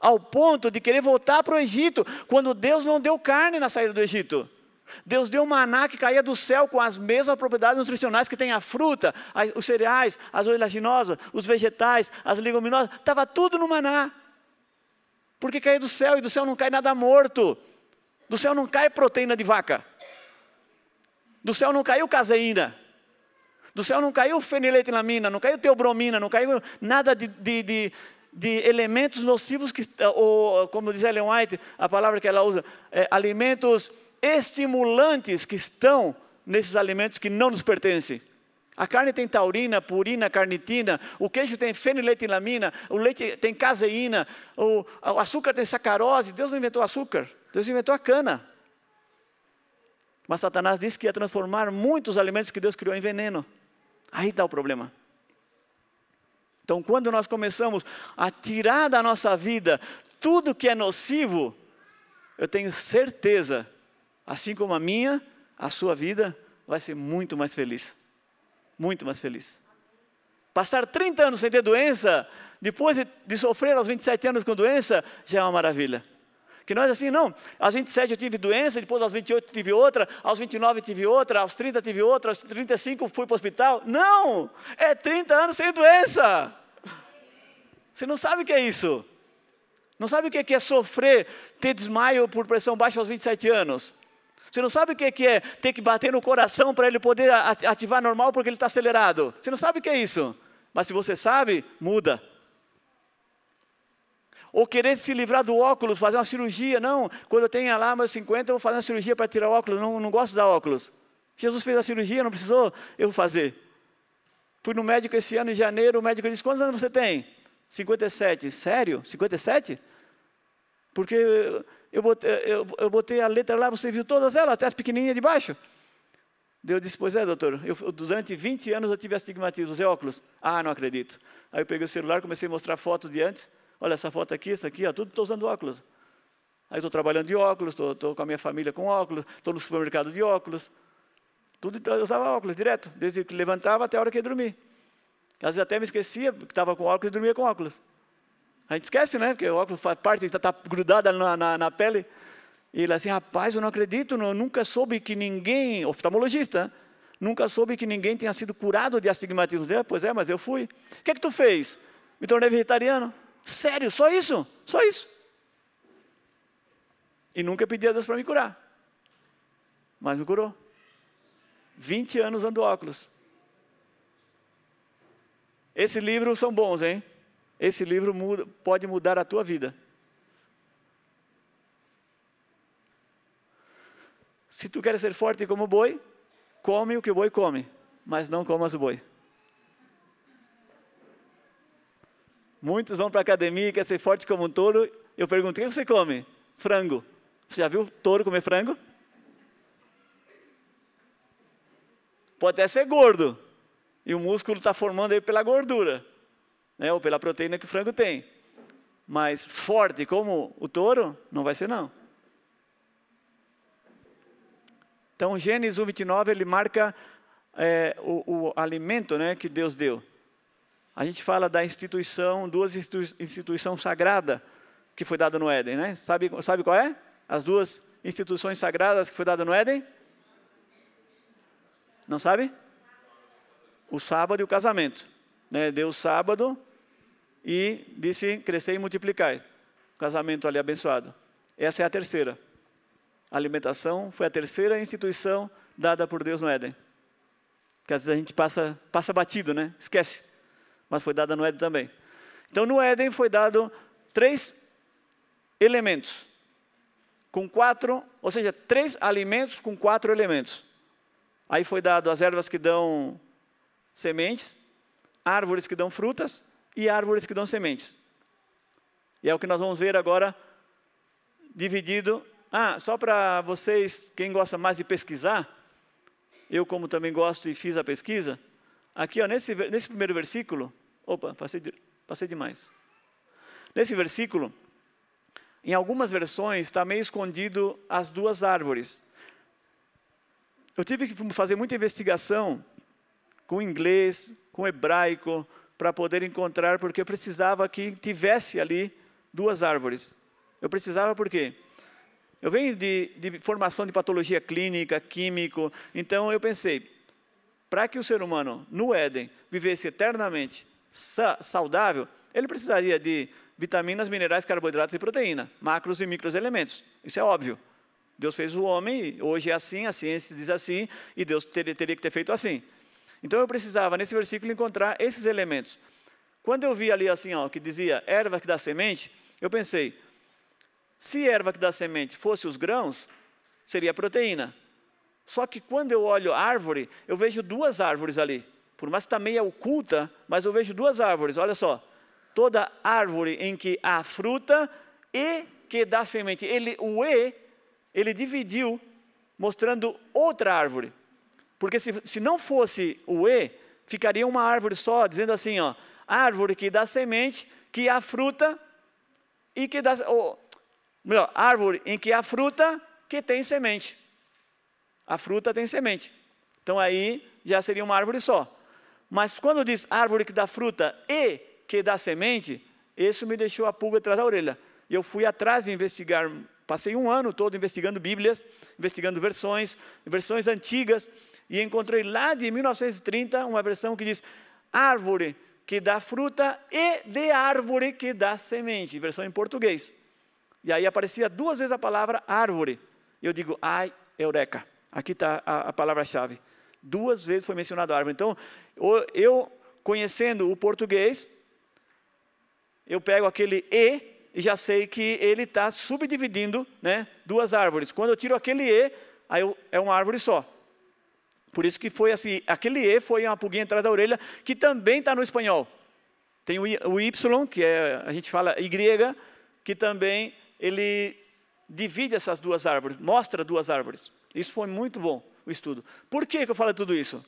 ao ponto de querer voltar para o Egito, quando Deus não deu carne na saída do Egito. Deus deu maná que caía do céu com as mesmas propriedades nutricionais que tem a fruta, os cereais, as oleaginosas, os vegetais, as leguminosas, estava tudo no maná. Porque caía do céu e do céu não cai nada morto. Do céu não cai proteína de vaca. Do céu não caiu caseína. Do céu não caiu feniletilamina, não caiu teobromina, não caiu nada de, de, de de elementos nocivos, que, eh, ou como diz Ellen White, a palavra que ela usa, é, alimentos estimulantes que estão nesses alimentos que não nos pertencem. A carne tem taurina, purina, carnitina, o queijo tem feniletilamina o leite tem caseína, o, o açúcar tem sacarose. Deus não inventou açúcar, Deus inventou a cana. Mas Satanás disse que ia transformar muitos alimentos que Deus criou em veneno. Aí está o problema. Então, quando nós começamos a tirar da nossa vida tudo que é nocivo, eu tenho certeza, assim como a minha, a sua vida vai ser muito mais feliz. Muito mais feliz. Passar 30 anos sem ter doença, depois de, de sofrer aos 27 anos com doença, já é uma maravilha. Que nós assim, não, aos 27 eu tive doença, depois aos 28 tive outra, aos 29 tive outra, aos 30 tive outra, aos 35 fui para o hospital. Não! É 30 anos sem doença! Você não sabe o que é isso. Não sabe o que é, é sofrer ter desmaio por pressão baixa aos 27 anos. Você não sabe o é que é ter que bater no coração para ele poder ativar normal porque ele está acelerado. Você não sabe o que é isso. Mas se você sabe, muda. Ou querer se livrar do óculos, fazer uma cirurgia. Não, quando eu tenha lá meus 50, eu vou fazer uma cirurgia para tirar o óculos. Não, não gosto da óculos. Jesus fez a cirurgia, não precisou eu fazer. Fui no médico esse ano, em janeiro, o médico disse, quantos anos você tem? 57. Sério? 57? Porque eu botei, eu, eu botei a letra lá, você viu todas elas, até as pequenininhas de baixo? Eu disse, pois é, doutor, eu, durante 20 anos eu tive astigmatismo, usei óculos. Ah, não acredito. Aí eu peguei o celular, comecei a mostrar fotos de antes. Olha, essa foto aqui, essa aqui, ó, tudo estou usando óculos. Aí estou trabalhando de óculos, estou com a minha família com óculos, estou no supermercado de óculos. Tudo, eu usava óculos direto, desde que levantava até a hora que ia dormir às vezes até me esquecia que estava com óculos e dormia com óculos. A gente esquece, né? Porque o óculos faz parte, está tá, tá grudada na, na, na, pele. E ele assim, rapaz, eu não acredito, eu nunca soube que ninguém, oftalmologista, né? nunca soube que ninguém tenha sido curado de astigmatismo. Eu, pois é, mas eu fui. O que é que tu fez? Me tornei vegetariano. Sério, só isso? Só isso. E nunca pedi a Deus para me curar. Mas me curou. 20 anos ando óculos. Esses livros são bons, hein? Esse livro muda, pode mudar a tua vida. Se tu queres ser forte como boi, come o que o boi come, mas não comas o boi. Muitos vão para a academia e querem ser forte como um touro. Eu pergunto: o que você come? Frango. Você já viu touro comer frango? Pode até ser gordo, e o músculo está formando aí pela gordura, né? ou pela proteína que o frango tem. Mas forte como o touro, não vai ser não. Então, Gênesis 1, 29, ele marca é, o, o, alimento né, que Deus deu. A gente fala da instituição, duas instituições instituição sagrada que foi dada no Éden, né? Sabe, sabe qual é? As duas instituições sagradas que foi dada no Éden? Não sabe? o sábado e o casamento. Né? Deu o sábado e disse: crescer e multiplicar. Casamento ali abençoado. Essa é a terceira. A alimentação foi a terceira instituição dada por Deus no Éden. Que às vezes a gente passa, passa batido, né? Esquece. Mas foi dada no Éden também. Então no Éden foi dado três elementos. Com quatro, ou seja, três alimentos com quatro elementos. Aí foi dado as ervas que dão sementes, árvores que dão frutas e árvores que dão sementes. E é o que nós vamos ver agora dividido. Ah, só para vocês, quem gosta mais de pesquisar, eu como também gosto e fiz a pesquisa, aqui ó, nesse, nesse primeiro versículo, opa, passei, passei demais. Nesse versículo, em algumas versões está meio escondido as duas árvores. Eu tive que fazer muita investigação com inglês, com hebraico, para poder encontrar, porque eu precisava que tivesse ali duas árvores. Eu precisava por quê? Eu venho de, de formação de patologia clínica, químico, então eu pensei, para que o ser humano no Éden vivesse eternamente sa saudável, ele precisaria de vitaminas, minerais, carboidratos e proteína, macros e micros elementos. Isso é óbvio. Deus fez o homem, hoje é assim, a ciência diz assim, e Deus teria que ter feito assim. Então eu precisava, nesse versículo, encontrar esses elementos. Quando eu vi ali assim, ó, que dizia erva que dá semente, eu pensei, se erva que dá semente fosse os grãos, seria proteína. Só que quando eu olho árvore, eu vejo duas árvores ali. Por mais que está meio oculta, mas eu vejo duas árvores. Olha só, toda árvore em que há fruta e que dá semente. Ele, o E, ele dividiu, mostrando outra árvore. Porque se, se não fosse o E, ficaria uma árvore só, dizendo assim, ó, árvore que dá semente, que há fruta e que dá, ou, melhor, árvore em que há fruta que tem semente. A fruta tem semente. Então aí já seria uma árvore só. Mas quando diz árvore que dá fruta e que dá semente, isso me deixou a pulga atrás da orelha. Eu fui atrás de investigar, passei um ano todo investigando Bíblias, investigando versões, versões antigas, e encontrei lá de 1930 uma versão que diz árvore que dá fruta e de árvore que dá semente, versão em português. E aí aparecia duas vezes a palavra árvore. Eu digo, ai, eureka. Aqui está a, a palavra-chave. Duas vezes foi mencionado árvore. Então, eu conhecendo o português, eu pego aquele e e já sei que ele está subdividindo né, duas árvores. Quando eu tiro aquele e, aí eu, é uma árvore só. Por isso que foi assim, aquele E foi uma pulguinha atrás da orelha, que também está no espanhol. Tem o, Y, que é, a gente fala Y, que também ele divide essas duas árvores, mostra duas árvores. Isso foi muito bom, o estudo. Por que, que eu falo tudo isso?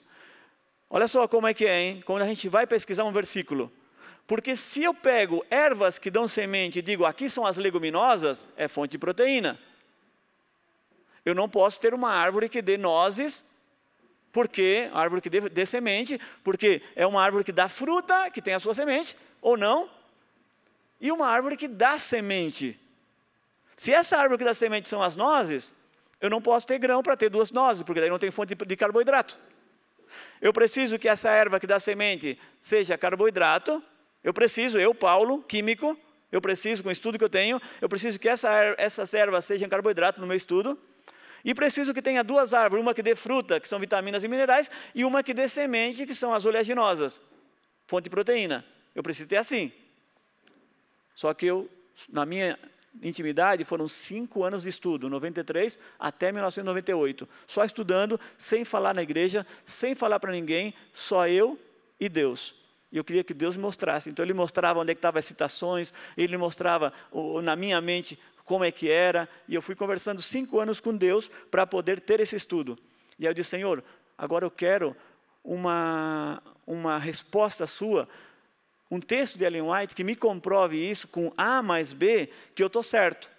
Olha só como é que é, hein? Quando a gente vai pesquisar um versículo. Porque se eu pego ervas que dão semente e digo, aqui são as leguminosas, é fonte de proteína. Eu não posso ter uma árvore que dê nozes porque árvore que dê, dê semente, porque é uma árvore que dá fruta, que tem a sua semente, ou não, e uma árvore que dá semente. Se essa árvore que dá semente são as nozes, eu não posso ter grão para ter duas nozes, porque daí não tem fonte de carboidrato. Eu preciso que essa erva que dá semente seja carboidrato, eu preciso, eu, Paulo, químico, eu preciso, com o estudo que eu tenho, eu preciso que essa, er, essas ervas sejam carboidrato no meu estudo, e preciso que tenha duas árvores, uma que dê fruta, que são vitaminas e minerais, e uma que dê semente, que são as oleaginosas, fonte de proteína. Eu preciso ter assim. Só que eu, na minha intimidade, foram cinco anos de estudo, 93 até 1998. Só estudando, sem falar na igreja, sem falar para ninguém, só eu e Deus. E eu queria que Deus me mostrasse. Então ele mostrava onde é estavam as citações, ele mostrava na minha mente como é que era, e eu fui conversando cinco anos com Deus para poder ter esse estudo. E aí eu disse, Senhor, agora eu quero uma, uma resposta sua, um texto de Ellen White que me comprove isso com A mais B, que eu estou certo.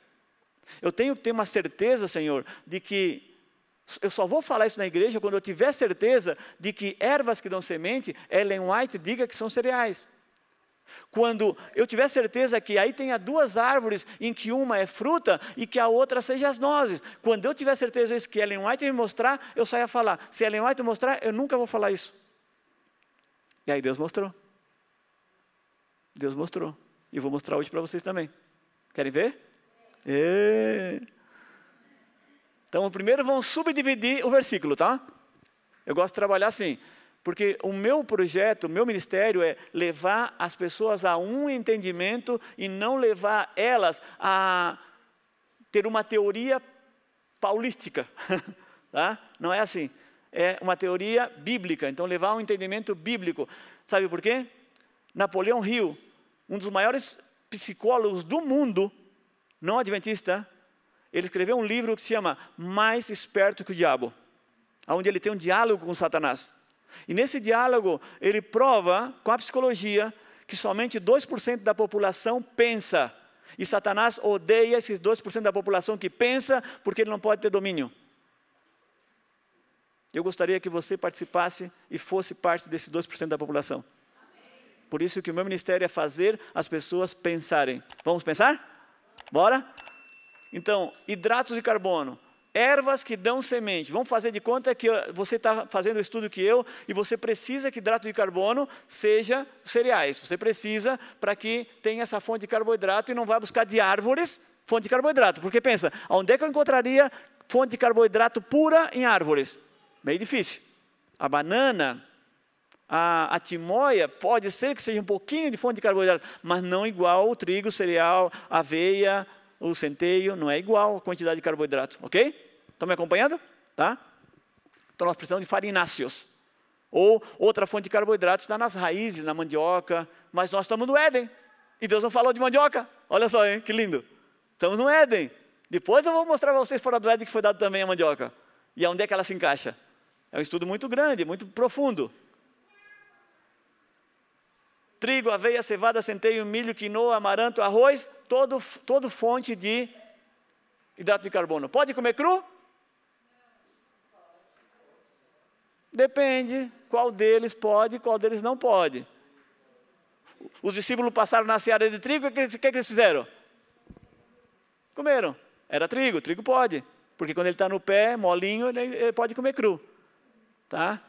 Eu tenho que ter uma certeza, Senhor, de que eu só vou falar isso na igreja quando eu tiver certeza de que ervas que dão semente, Ellen White diga que são cereais. Quando eu tiver certeza que aí tenha duas árvores em que uma é fruta e que a outra seja as nozes. Quando eu tiver certeza disso que Ellen White me mostrar, eu saio a falar. Se Ellen White me mostrar, eu nunca vou falar isso. E aí Deus mostrou. Deus mostrou. E vou mostrar hoje para vocês também. Querem ver? É. Então, primeiro vamos subdividir o versículo, tá? Eu gosto de trabalhar assim. Porque o meu projeto, o meu ministério é levar as pessoas a um entendimento e não levar elas a ter uma teoria paulística. tá? Não é assim. É uma teoria bíblica. Então, levar um entendimento bíblico. Sabe por quê? Napoleão Hill, um dos maiores psicólogos do mundo, não adventista, ele escreveu um livro que se chama Mais Esperto que o Diabo, onde ele tem um diálogo com Satanás. E nesse diálogo, ele prova com a psicologia que somente 2% da população pensa. E Satanás odeia esses 2% da população que pensa porque ele não pode ter domínio. Eu gostaria que você participasse e fosse parte desses 2% da população. Por isso que o meu ministério é fazer as pessoas pensarem. Vamos pensar? Bora? Então, hidratos de carbono ervas que dão semente. Vamos fazer de conta que você está fazendo o estudo que eu e você precisa que hidrato de carbono seja cereais. Você precisa para que tenha essa fonte de carboidrato e não vá buscar de árvores fonte de carboidrato. Porque pensa, onde é que eu encontraria fonte de carboidrato pura em árvores? Meio difícil. A banana, a, a timóia pode ser que seja um pouquinho de fonte de carboidrato, mas não igual o trigo, cereal, aveia, o centeio, não é igual a quantidade de carboidrato, ok? Estão me acompanhando? Tá? Então nós precisamos de farináceos. Ou outra fonte de carboidratos está nas raízes, na mandioca. Mas nós estamos no Éden. E Deus não falou de mandioca. Olha só, hein? Que lindo. Estamos no Éden. Depois eu vou mostrar para vocês fora do Éden que foi dado também a mandioca. E onde é que ela se encaixa? É um estudo muito grande, muito profundo. Trigo, aveia, cevada, centeio, milho, quinoa, amaranto, arroz, todo, todo fonte de hidrato de carbono. Pode comer cru? Depende qual deles pode e qual deles não pode. Os discípulos passaram na seara de trigo, o que, que, que eles fizeram? Comeram. Era trigo, trigo pode. Porque quando ele está no pé, molinho, ele, ele pode comer cru. Tá?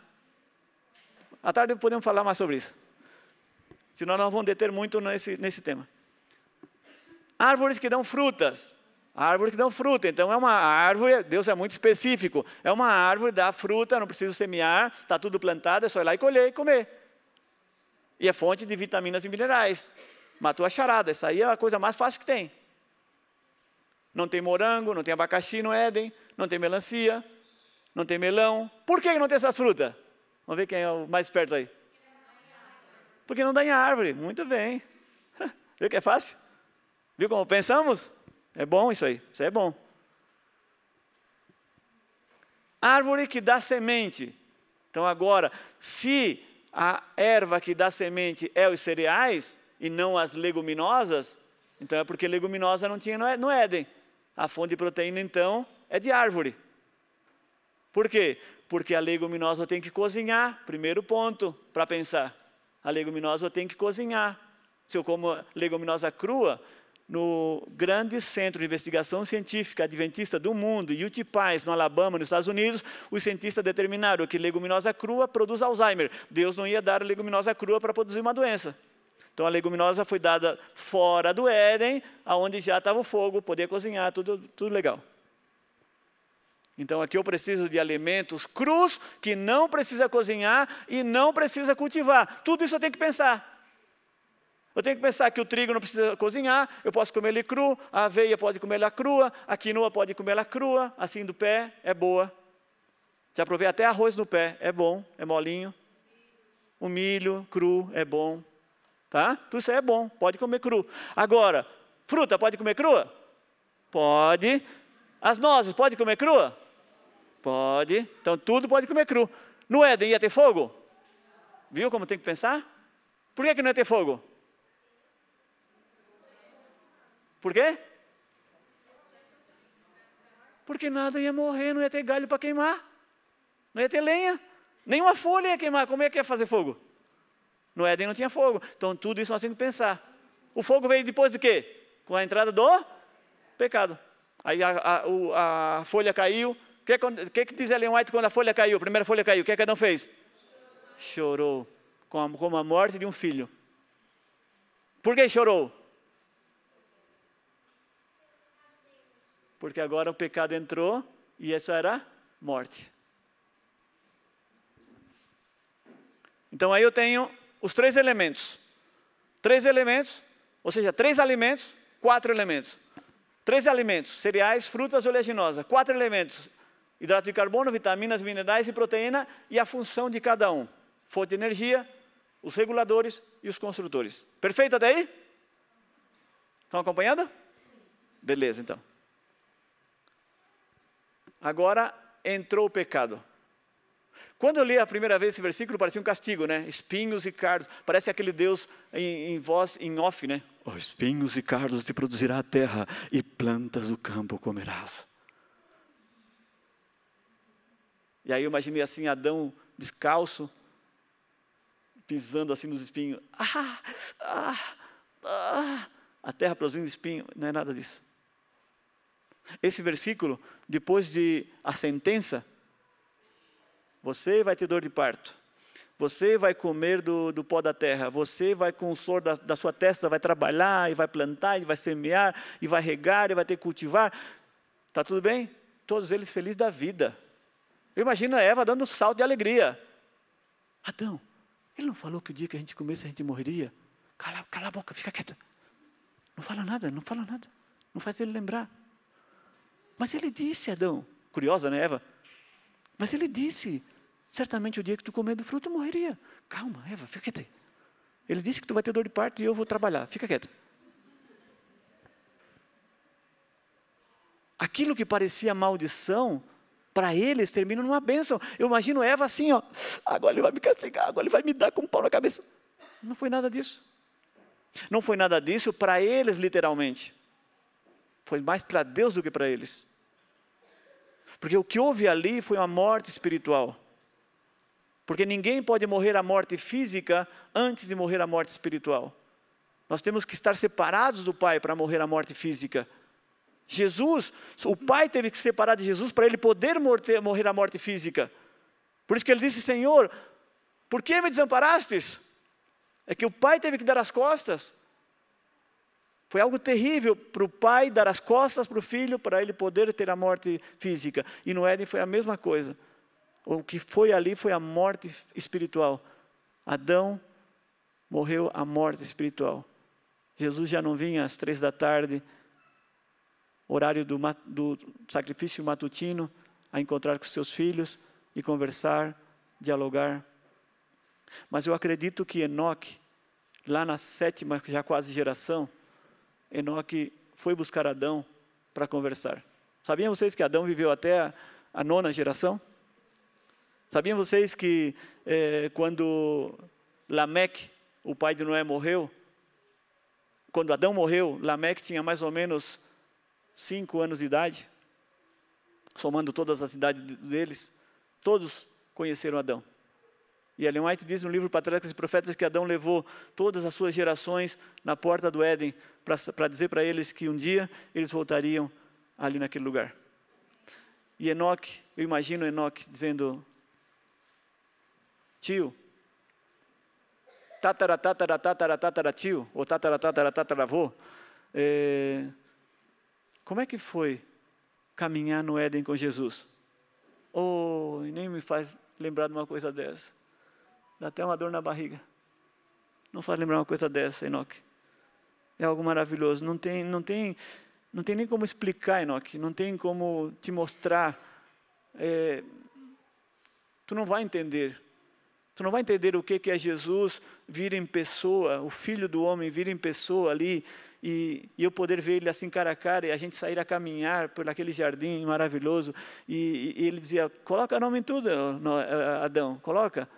À tarde podemos falar mais sobre isso. Senão nós não vamos deter muito nesse, nesse tema. Árvores que dão frutas. A árvore que dão fruta. Então é uma árvore, Deus é muito específico. É uma árvore, dá fruta, não precisa semear, está tudo plantado, é só ir lá e colher e comer. E é fonte de vitaminas e minerais. Matou a charada, essa aí é a coisa mais fácil que tem. Não tem morango, não tem abacaxi no Éden, não tem melancia, não tem melão. Por que não tem essas frutas? Vamos ver quem é o mais esperto aí. Porque não dá em árvore. Muito bem. Viu que é fácil? Viu como pensamos? É bom isso aí, isso aí é bom. Árvore que dá semente. Então, agora, se a erva que dá semente é os cereais e não as leguminosas, então é porque leguminosa não tinha no Éden. A fonte de proteína, então, é de árvore. Por quê? Porque a leguminosa tem que cozinhar, primeiro ponto para pensar. A leguminosa tem que cozinhar. Se eu como leguminosa crua, no grande centro de investigação científica adventista do mundo, UT Pines, no Alabama, nos Estados Unidos, os cientistas determinaram que leguminosa crua produz Alzheimer. Deus não ia dar leguminosa crua para produzir uma doença. Então a leguminosa foi dada fora do Éden, aonde já estava o fogo, poder cozinhar, tudo, tudo legal. Então aqui eu preciso de alimentos crus que não precisa cozinhar e não precisa cultivar. Tudo isso eu tenho que pensar. Eu tenho que pensar que o trigo não precisa cozinhar, eu posso comer ele cru, a aveia pode comer ela crua, a quinoa pode comer ela crua, assim do pé, é boa. Já provei até arroz no pé, é bom, é molinho. O milho cru é bom, tá? Tudo isso aí é bom, pode comer cru. Agora, fruta pode comer crua? Pode. As nozes pode comer crua? Pode. Então tudo pode comer cru. No Éden ia ter fogo? Viu como tem que pensar? Por que, que não ia ter fogo? Por quê? Porque nada ia morrer, não ia ter galho para queimar, não ia ter lenha, nenhuma folha ia queimar. Como é que ia fazer fogo? No Éden não tinha fogo. Então tudo isso nós temos que pensar. O fogo veio depois do quê? Com a entrada do pecado. Aí a, a, a folha caiu. O que, é que, é que diz Ellen White quando a folha caiu? A primeira folha caiu. O que é Adão fez? Chorou. Como a, a morte de um filho. Por que chorou? porque agora o pecado entrou e isso era morte. Então aí eu tenho os três elementos. Três elementos, ou seja, três alimentos, quatro elementos. Três alimentos, cereais, frutas, oleaginosas. Quatro elementos, hidrato de carbono, vitaminas, minerais e proteína e a função de cada um. Fonte de energia, os reguladores e os construtores. Perfeito até aí? Estão acompanhando? Beleza, então. Agora entrou o pecado. Quando eu li a primeira vez esse versículo, parecia um castigo, né? Espinhos e cardos. Parece aquele Deus em, em voz, em off, né? Oh, espinhos e cardos te produzirá a terra, e plantas do campo comerás. E aí eu imaginei assim, Adão descalço, pisando assim nos espinhos. Ah, ah, ah. A terra produzindo espinho, não é nada disso. Esse versículo, depois de a sentença, você vai ter dor de parto, você vai comer do, do pó da terra, você vai com o soro da, da sua testa, vai trabalhar, e vai plantar, e vai semear, e vai regar, e vai ter que cultivar. Está tudo bem? Todos eles felizes da vida. Imagina Eva dando um salto de alegria. Adão, ele não falou que o dia que a gente comesse a gente morreria? Cala, cala a boca, fica quieto, Não fala nada, não fala nada. Não faz ele lembrar. Mas ele disse, Adão, curiosa, né, Eva? Mas ele disse, certamente o dia que tu comer do fruto morreria. Calma, Eva, fica quieta. Ele disse que tu vai ter dor de parto e eu vou trabalhar. Fica quieta. Aquilo que parecia maldição, para eles termina numa bênção. Eu imagino Eva assim, ó, agora ele vai me castigar, agora ele vai me dar com um pau na cabeça. Não foi nada disso. Não foi nada disso para eles, literalmente foi mais para Deus do que para eles. Porque o que houve ali foi uma morte espiritual. Porque ninguém pode morrer a morte física antes de morrer a morte espiritual. Nós temos que estar separados do Pai para morrer a morte física. Jesus, o Pai teve que se separar de Jesus para ele poder morrer a morte física. Por isso que ele disse: Senhor, por que me desamparastes? É que o Pai teve que dar as costas. Foi algo terrível para o pai dar as costas para o filho para ele poder ter a morte física. E no Éden foi a mesma coisa. O que foi ali foi a morte espiritual. Adão morreu a morte espiritual. Jesus já não vinha às três da tarde, horário do, do sacrifício matutino, a encontrar com seus filhos e conversar, dialogar. Mas eu acredito que Enoque, lá na sétima, já quase geração, Enoque foi buscar Adão para conversar. Sabiam vocês que Adão viveu até a, a nona geração? Sabiam vocês que eh, quando Lameque, o pai de Noé, morreu, quando Adão morreu, Lameque tinha mais ou menos cinco anos de idade, somando todas as idades deles, todos conheceram Adão. E Ellen White diz no livro Patriarcas e Profetas que Adão levou todas as suas gerações na porta do Éden para dizer para eles que um dia eles voltariam ali naquele lugar. E Enoque, eu imagino Enoque dizendo: Tio, tatara tatara tatara tatara tio, ou tatara tatara tatara avô, é, eh, como é que foi caminhar no Éden com Jesus? Oh, nem me faz lembrar de uma coisa dessa. Dá até uma dor na barriga. Não faz lembrar uma coisa dessa, Enoque. É algo maravilhoso. Não tem, não tem, não tem nem como explicar, Enoque. Não tem como te mostrar. É, tu não vai entender. Tu não vai entender o que, que é Jesus vir em pessoa, o Filho do Homem vir em pessoa ali e, e, eu poder ver ele assim cara a cara e a gente sair a caminhar por aquele jardim maravilhoso. E, e ele dizia: Coloca nome em tudo, eh, Adão, coloca.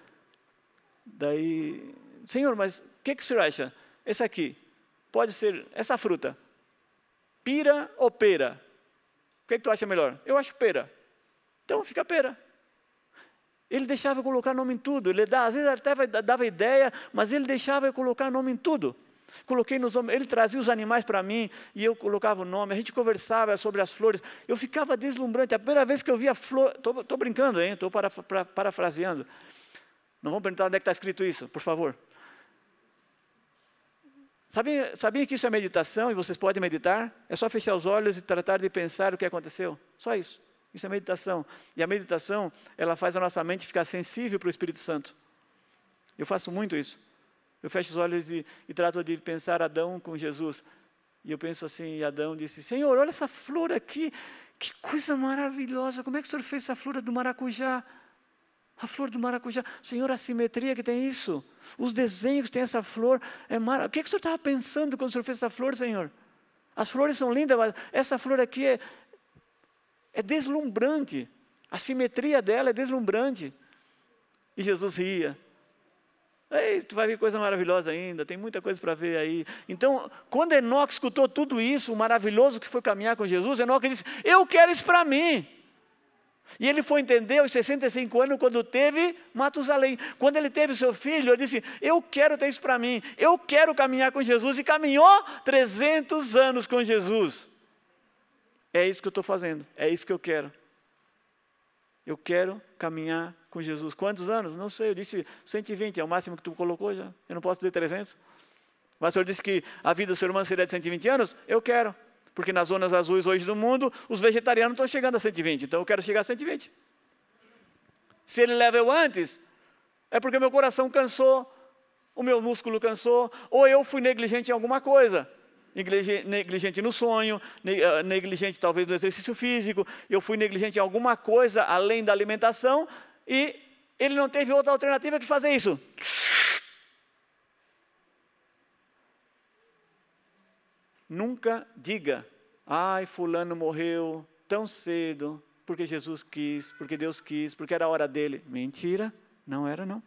Daí, Senhor, mas o que, que o senhor acha? Esse aqui, pode ser essa fruta, pira ou pera? O que, é que tu acha melhor? Eu acho pera. Então fica pera. Ele deixava eu colocar nome em tudo. Ele dava, às vezes até dava ideia, mas ele deixava eu colocar nome em tudo. Coloquei nos ele trazia os animais para mim e eu colocava o nome. A gente conversava sobre as flores. Eu ficava deslumbrante. A primeira vez que eu via flor, estou brincando, hein? Estou para, para, parafraseando. Não vão perguntar onde é que está escrito isso, por favor. Sabia, sabia que isso é meditação e vocês podem meditar? É só fechar os olhos e tratar de pensar o que aconteceu. Só isso. Isso é meditação. E a meditação, ela faz a nossa mente ficar sensível para o Espírito Santo. Eu faço muito isso. Eu fecho os olhos e, e trato de pensar Adão com Jesus. E eu penso assim, e Adão disse, Senhor, olha essa flor aqui, que coisa maravilhosa, como é que o Senhor fez essa flor do maracujá? A flor do maracujá. Senhor, a simetria que tem isso. Os desenhos que tem essa flor. É mar... O que, é que o senhor estava pensando quando o senhor fez essa flor, senhor? As flores são lindas, mas essa flor aqui é, é deslumbrante. A simetria dela é deslumbrante. E Jesus ria. Ei, tu vai ver coisa maravilhosa ainda, tem muita coisa para ver aí. Então, quando Enoque escutou tudo isso, o maravilhoso que foi caminhar com Jesus, Enoque disse: Eu quero isso para mim. E ele foi entender aos 65 anos, quando teve Matusalém. Quando ele teve seu filho, ele disse: Eu quero ter isso para mim, eu quero caminhar com Jesus. E caminhou 300 anos com Jesus. É isso que eu estou fazendo, é isso que eu quero. Eu quero caminhar com Jesus. Quantos anos? Não sei, eu disse 120, é o máximo que tu colocou já. Eu não posso dizer 300. Mas o senhor disse que a vida do seu irmão seria de 120 anos? Eu quero. Porque nas zonas azuis hoje do mundo, os vegetarianos estão chegando a 120, então eu quero chegar a 120. Se ele leva eu antes, é porque meu coração cansou, o meu músculo cansou, ou eu fui negligente em alguma coisa. Negligente no sonho, ah, negligente talvez no exercício físico, eu fui negligente em alguma coisa além da alimentação e ele não teve outra alternativa que fazer isso. Nunca diga, ai, Fulano morreu tão cedo, porque Jesus quis, porque Deus quis, porque era a hora dele. Mentira, não era não.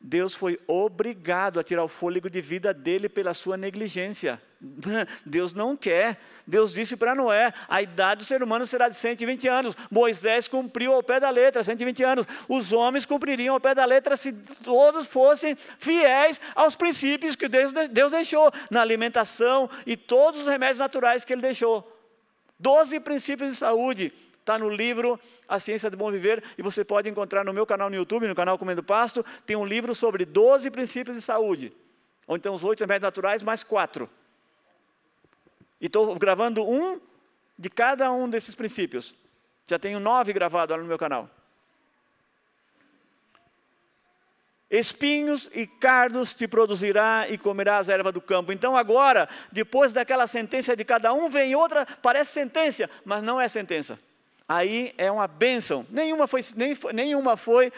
Deus foi obrigado a tirar o fôlego de vida dele pela sua negligência. Deus não quer. Deus disse para Noé: a idade do ser humano será de 120 anos. Moisés cumpriu ao pé da letra 120 anos. Os homens cumpririam ao pé da letra se todos fossem fiéis aos princípios que Deus, Deus deixou na alimentação e todos os remédios naturais que ele deixou. Doze princípios de saúde. Está no livro A Ciência do Bom Viver e você pode encontrar no meu canal no YouTube, no canal Comendo Pasto, tem um livro sobre 12 princípios de saúde. onde tem os oito remédios naturais mais quatro. E estou gravando um de cada um desses princípios. Já tenho nove gravados lá no meu canal. Espinhos e cardos te produzirá e comerás a erva do campo. Então, agora, depois daquela sentença de cada um, vem outra, parece sentença, mas não é sentença. Aí é uma bênção. Nenhuma foi, nem, nenhuma foi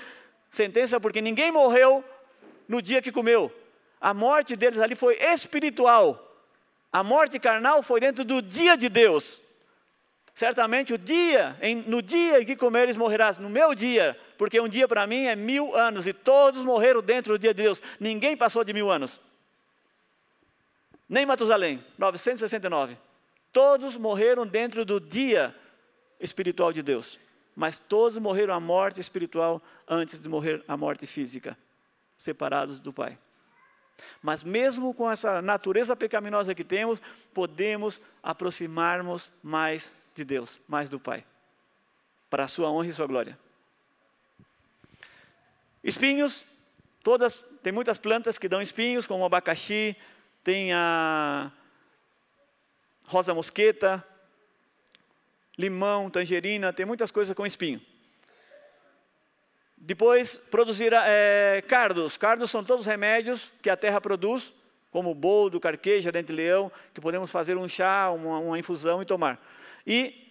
sentença, porque ninguém morreu no dia que comeu. A morte deles ali foi espiritual. A morte carnal foi dentro do dia de Deus. Certamente o dia, em, no dia em que comeres morrerás, no meu dia, porque um dia para mim é mil anos, e todos morreram dentro do dia de Deus. Ninguém passou de mil anos. Nem Matusalém, 969. Todos morreram dentro do dia espiritual de Deus. Mas todos morreram a morte espiritual antes de morrer a morte física, separados do Pai. Mas mesmo com essa natureza pecaminosa que temos, podemos aproximarmos mais de Deus, mais do Pai, para a sua honra e sua glória. Espinhos, todas, tem muitas plantas que dão espinhos, como o abacaxi, tem a rosa mosqueta, limão, tangerina, tem muitas coisas com espinho. Depois, produzir é, cardos. Cardos são todos os remédios que a terra produz, como boldo, carqueja, dente-leão, que podemos fazer um chá, uma, uma infusão e tomar. E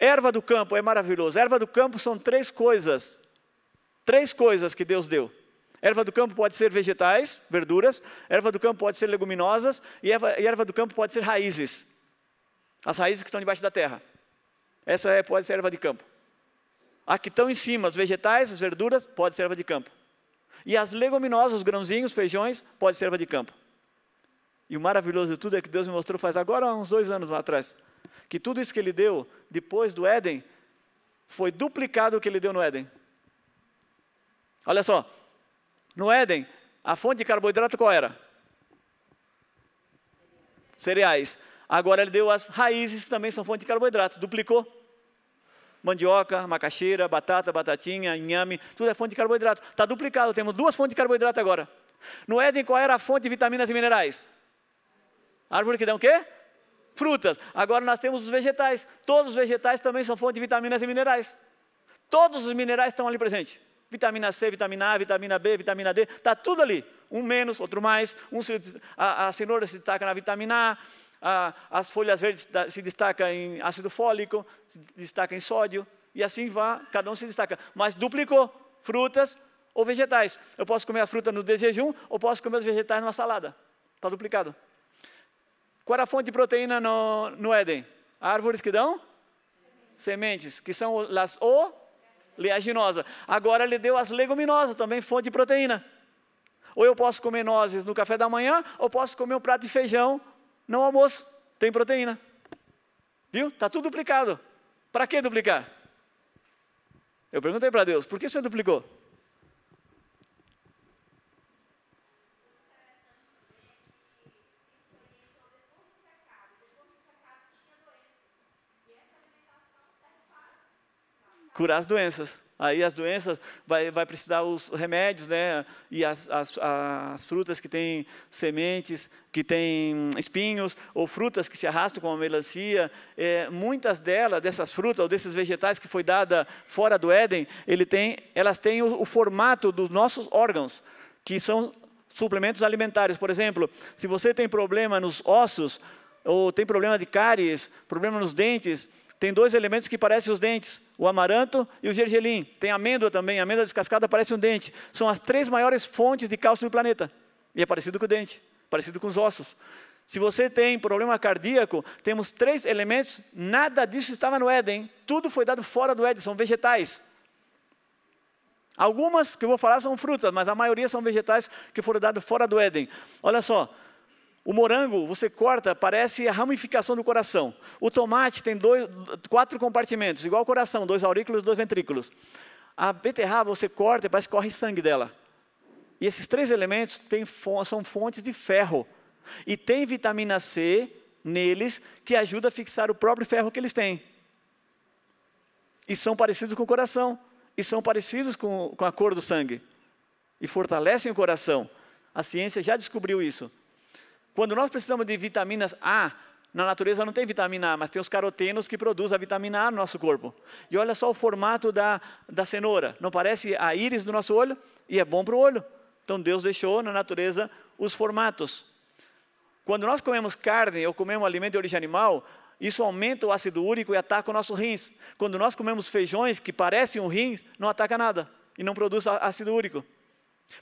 erva do campo é maravilhoso. Erva do campo são três coisas. Três coisas que Deus deu. Erva do campo pode ser vegetais, verduras, erva do campo pode ser leguminosas e erva, e erva do campo pode ser raízes. As raízes que estão debaixo da terra. Essa é, pode ser erva de campo. A que estão em cima, os vegetais, as verduras, pode ser erva de campo. E as leguminosas, os grãozinhos, feijões, pode ser erva de campo. E o maravilhoso de tudo é que Deus me mostrou faz agora uns dois anos atrás, que tudo isso que Ele deu depois do Éden foi duplicado o que Ele deu no Éden. Olha só, no Éden a fonte de carboidrato qual era? Cereais. Agora Ele deu as raízes que também são fonte de carboidrato, duplicou mandioca, macaxeira, batata, batatinha, inhame, tudo é fonte de carboidrato. Está duplicado, temos duas fontes de carboidrato agora. No Éden, qual era a fonte de vitaminas e minerais? Árvore que dão o quê? Frutas. Agora nós temos os vegetais. Todos os vegetais também são fonte de vitaminas e minerais. Todos os minerais estão ali presentes. Vitamina C, vitamina A, vitamina B, vitamina D, está tudo ali. Um menos, outro mais. Um, a, a cenoura se destaca na vitamina A as folhas verdes se destacam em ácido fólico, se destaca em sódio, e assim vai, cada um se destaca. Mas duplicou frutas ou vegetais. Eu posso comer a fruta no desjejum ou posso comer os vegetais numa salada. Está duplicado. Qual era é a fonte de proteína no, no Éden? Árvores que dão? Sementes, que são as oleaginosas. Agora ele deu as leguminosas, também fonte de proteína. Ou eu posso comer nozes no café da manhã, ou posso comer um prato de feijão não almoço, tem proteína. Viu? Está tudo duplicado. Para que duplicar? Eu perguntei para Deus, por que você duplicou? curar as doenças. Aí as doenças, vai, vai precisar os remédios, né? E as, as, as frutas que têm sementes, que têm espinhos, ou frutas que se arrastam como a melancia. É, muitas delas, dessas frutas ou desses vegetais que foi dada fora do Éden, ele tem, elas têm o, o formato dos nossos órgãos, que são suplementos alimentares. Por exemplo, se você tem problema nos ossos, ou tem problema de cáries, problema nos dentes, tem dois elementos que parecem os dentes, o amaranto e o gergelim. Tem amêndoa também, a amêndoa descascada parece um dente. São as três maiores fontes de cálcio do planeta. E é parecido com o dente, parecido com os ossos. Se você tem problema cardíaco, temos três elementos, nada disso estava no Éden. Tudo foi dado fora do Éden, são vegetais. Algumas que eu vou falar são frutas, mas a maioria são vegetais que foram dados fora do Éden. Olha só, o morango, você corta, parece a ramificação do coração. O tomate tem dois, quatro compartimentos, igual ao coração, dois aurículos e dois ventrículos. A beterraba, você corta, parece que corre sangue dela. E esses três elementos são fontes de ferro. E tem vitamina C neles que ajuda a fixar o próprio ferro que eles têm. E são parecidos com o coração. E são parecidos com, com a cor do sangue. E fortalecem o coração. A ciência já descobriu isso. Quando nós precisamos de vitaminas A, na natureza não tem vitamina A, mas tem os carotenos que produzem a vitamina A no nosso corpo. E olha só o formato da, da cenoura. Não parece a íris do nosso olho? E é bom para o olho. Então Deus deixou na natureza os formatos. Quando nós comemos carne ou comemos alimento de origem animal, isso aumenta o ácido úrico e ataca o nosso rins. Quando nós comemos feijões que parecem um rins, não ataca nada e não produz ácido úrico.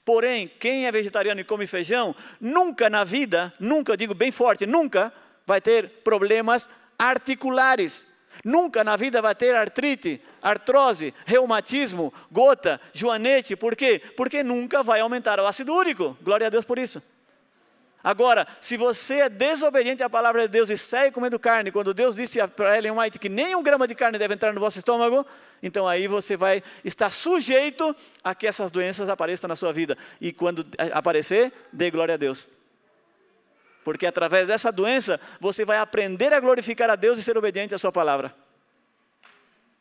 Porém, quem é vegetariano e come feijão, nunca na vida, nunca, digo bem forte, nunca vai ter problemas articulares. Nunca na vida vai ter artrite, artrose, reumatismo, gota, joanete. Por quê? Porque nunca vai aumentar o ácido úrico. Glória a Deus por isso. Agora, se você é desobediente à palavra de Deus e segue comendo carne, quando Deus disse para Ellen White que nem um grama de carne deve entrar no vosso estômago, então aí você vai estar sujeito a que essas doenças apareçam na sua vida. E quando aparecer, dê glória a Deus. Porque através dessa doença, você vai aprender a glorificar a Deus e ser obediente à sua palavra.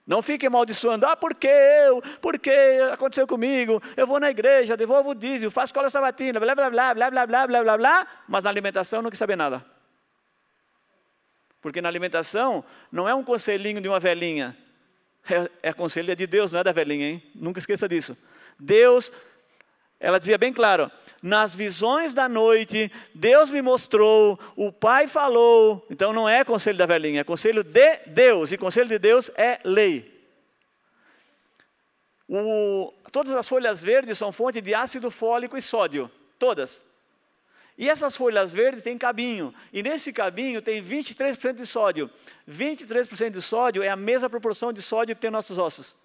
Não fique amaldiçoando, ah, porque eu, porque aconteceu comigo, eu vou na igreja, devolvo o dízimo, faço escola sabatina, blá, blá, blá, blá, blá, blá, blá, blá, blá, mas na alimentação não quer saber nada. Porque na alimentação não é um conselhinho de uma velhinha, é, é conselho de Deus, não é da velhinha, hein? Nunca esqueça disso. Deus, ela dizia bem claro, nas visões da noite, Deus me mostrou, o Pai falou. Então não é conselho da velhinha, é conselho de Deus, e conselho de Deus é lei. O, todas as folhas verdes são fonte de ácido fólico e sódio, todas. E essas folhas verdes têm cabinho, e nesse cabinho tem 23% de sódio. 23% de sódio é a mesma proporção de sódio que tem nossos ossos.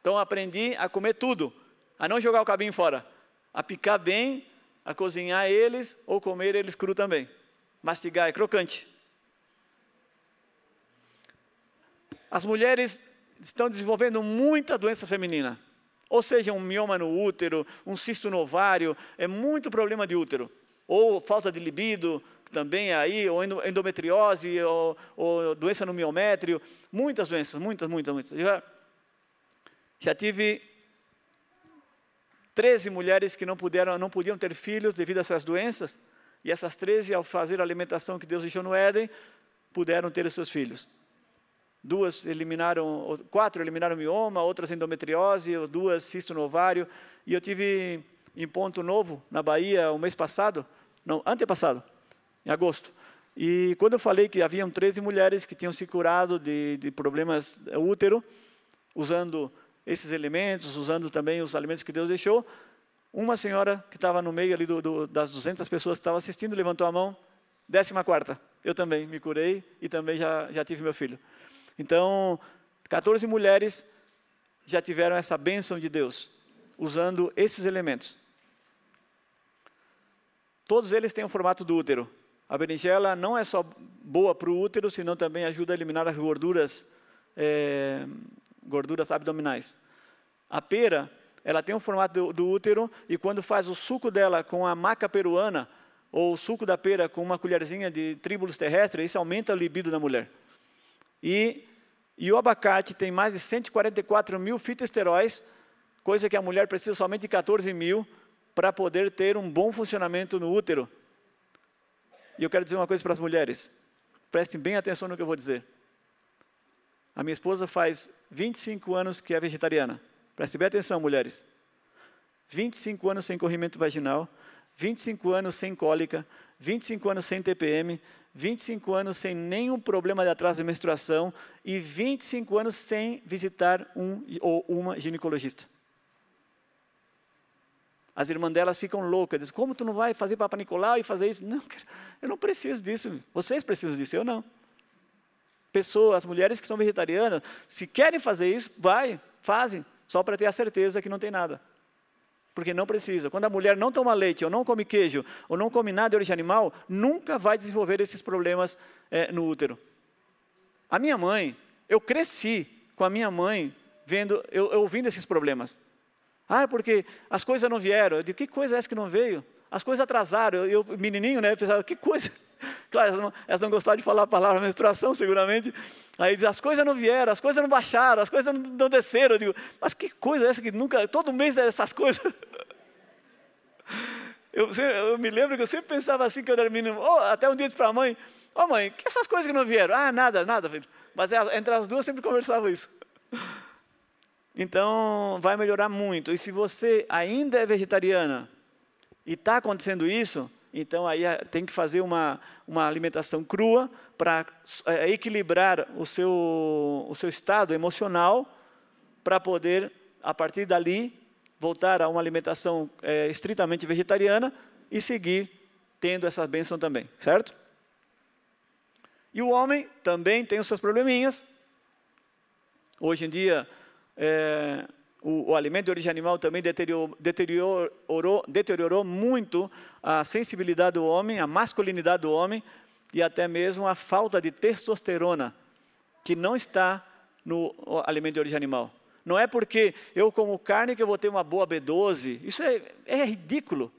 Então aprendi a comer tudo, a não jogar o cabinho fora a picar bem, a cozinhar eles ou comer eles cru também. Mastigar é crocante. As mulheres estão desenvolvendo muita doença feminina. Ou seja, um mioma no útero, um cisto no ovário, é muito problema de útero. Ou falta de libido, também aí, ou endometriose, ou, ou doença no miométrio. Muitas doenças, muitas, muitas, muitas. Já, já tive 13 mulheres que não, puderam, não podiam ter filhos devido a essas doenças, e essas 13, ao fazer a alimentação que Deus deixou no Éden, puderam ter os seus filhos. Duas eliminaram, quatro eliminaram mioma, outras endometriose, duas cisto no ovário. E eu tive em Ponto Novo, na Bahia, o um mês passado, não, antepassado, em agosto. E quando eu falei que haviam 13 mulheres que tinham se curado de, de problemas é, útero, usando esses elementos, usando também os alimentos que Deus deixou. Uma senhora que estava no meio ali do, do, das 200 pessoas que estavam assistindo levantou a mão, décima quarta, eu também me curei e também já, já tive meu filho. Então, 14 mulheres já tiveram essa bênção de Deus, usando esses elementos. Todos eles têm o formato do útero. A berinjela não é só boa para o útero, senão também ajuda a eliminar as gorduras é, gorduras abdominais. A pera, ela tem o formato do, do útero e quando faz o suco dela com a maca peruana, ou o suco da pera com uma colherzinha de tríbulos terrestres, isso aumenta a libido da mulher. E, e o abacate tem mais de 144 mil fitosteróis, coisa que a mulher precisa somente de 14 mil para poder ter um bom funcionamento no útero. E eu quero dizer uma coisa para as mulheres. Prestem bem atenção no que eu vou dizer. A minha esposa faz 25 anos que é vegetariana. Preste bem atenção, mulheres. 25 anos sem corrimento vaginal, 25 anos sem cólica, 25 anos sem TPM, 25 anos sem nenhum problema de atraso de menstruação e 25 anos sem visitar um ou uma ginecologista. As irmãs delas ficam loucas, dizem, como tu não vai fazer Papa Nicolau e fazer isso? Não, eu não preciso disso, vocês precisam disso, eu não pessoas, as mulheres que são vegetarianas, se querem fazer isso, vai, fazem, só para ter a certeza que não tem nada. Porque não precisa. Quando a mulher não toma leite, ou não come queijo, ou não come nada de origem animal, nunca vai desenvolver esses problemas é, no útero. A minha mãe, eu cresci com a minha mãe vendo, eu, eu ouvindo esses problemas. Ah, porque as coisas não vieram. De que coisa é essa que não veio? As coisas atrasaram. Eu, eu menininho, né, eu pensava, que coisa Claro, elas não, elas não gostaram de falar a palavra menstruação, seguramente. Aí diz: as coisas não vieram, as coisas não baixaram, as coisas não, não desceram. Eu digo: mas que coisa é essa que nunca. Todo mês é essas coisas. Eu, eu, me lembro que eu sempre pensava assim que eu era menino. Oh, até um dia disse para a mãe: Ó oh, mãe, que essas coisas que não vieram? Ah, nada, nada, filho. Mas entre as duas sempre conversava isso. Então, vai melhorar muito. E se você ainda é vegetariana e está acontecendo isso, então, aí eh, tem que fazer uma, uma alimentação crua para é, eh, eh, equilibrar o seu, o seu estado emocional para poder, a partir dali, voltar a uma alimentação é, estritamente vegetariana e seguir tendo essa bênção também, certo? E o homem também tem os seus probleminhas. Hoje em dia, é, o, o, alimento de origem animal também deteriorou, deteriorou, deteriorou muito a sensibilidade do homem, a masculinidade do homem e até mesmo a falta de testosterona que não está no alimento de origem animal. Não é porque eu como carne que eu vou ter uma boa B12. Isso é, é ridículo.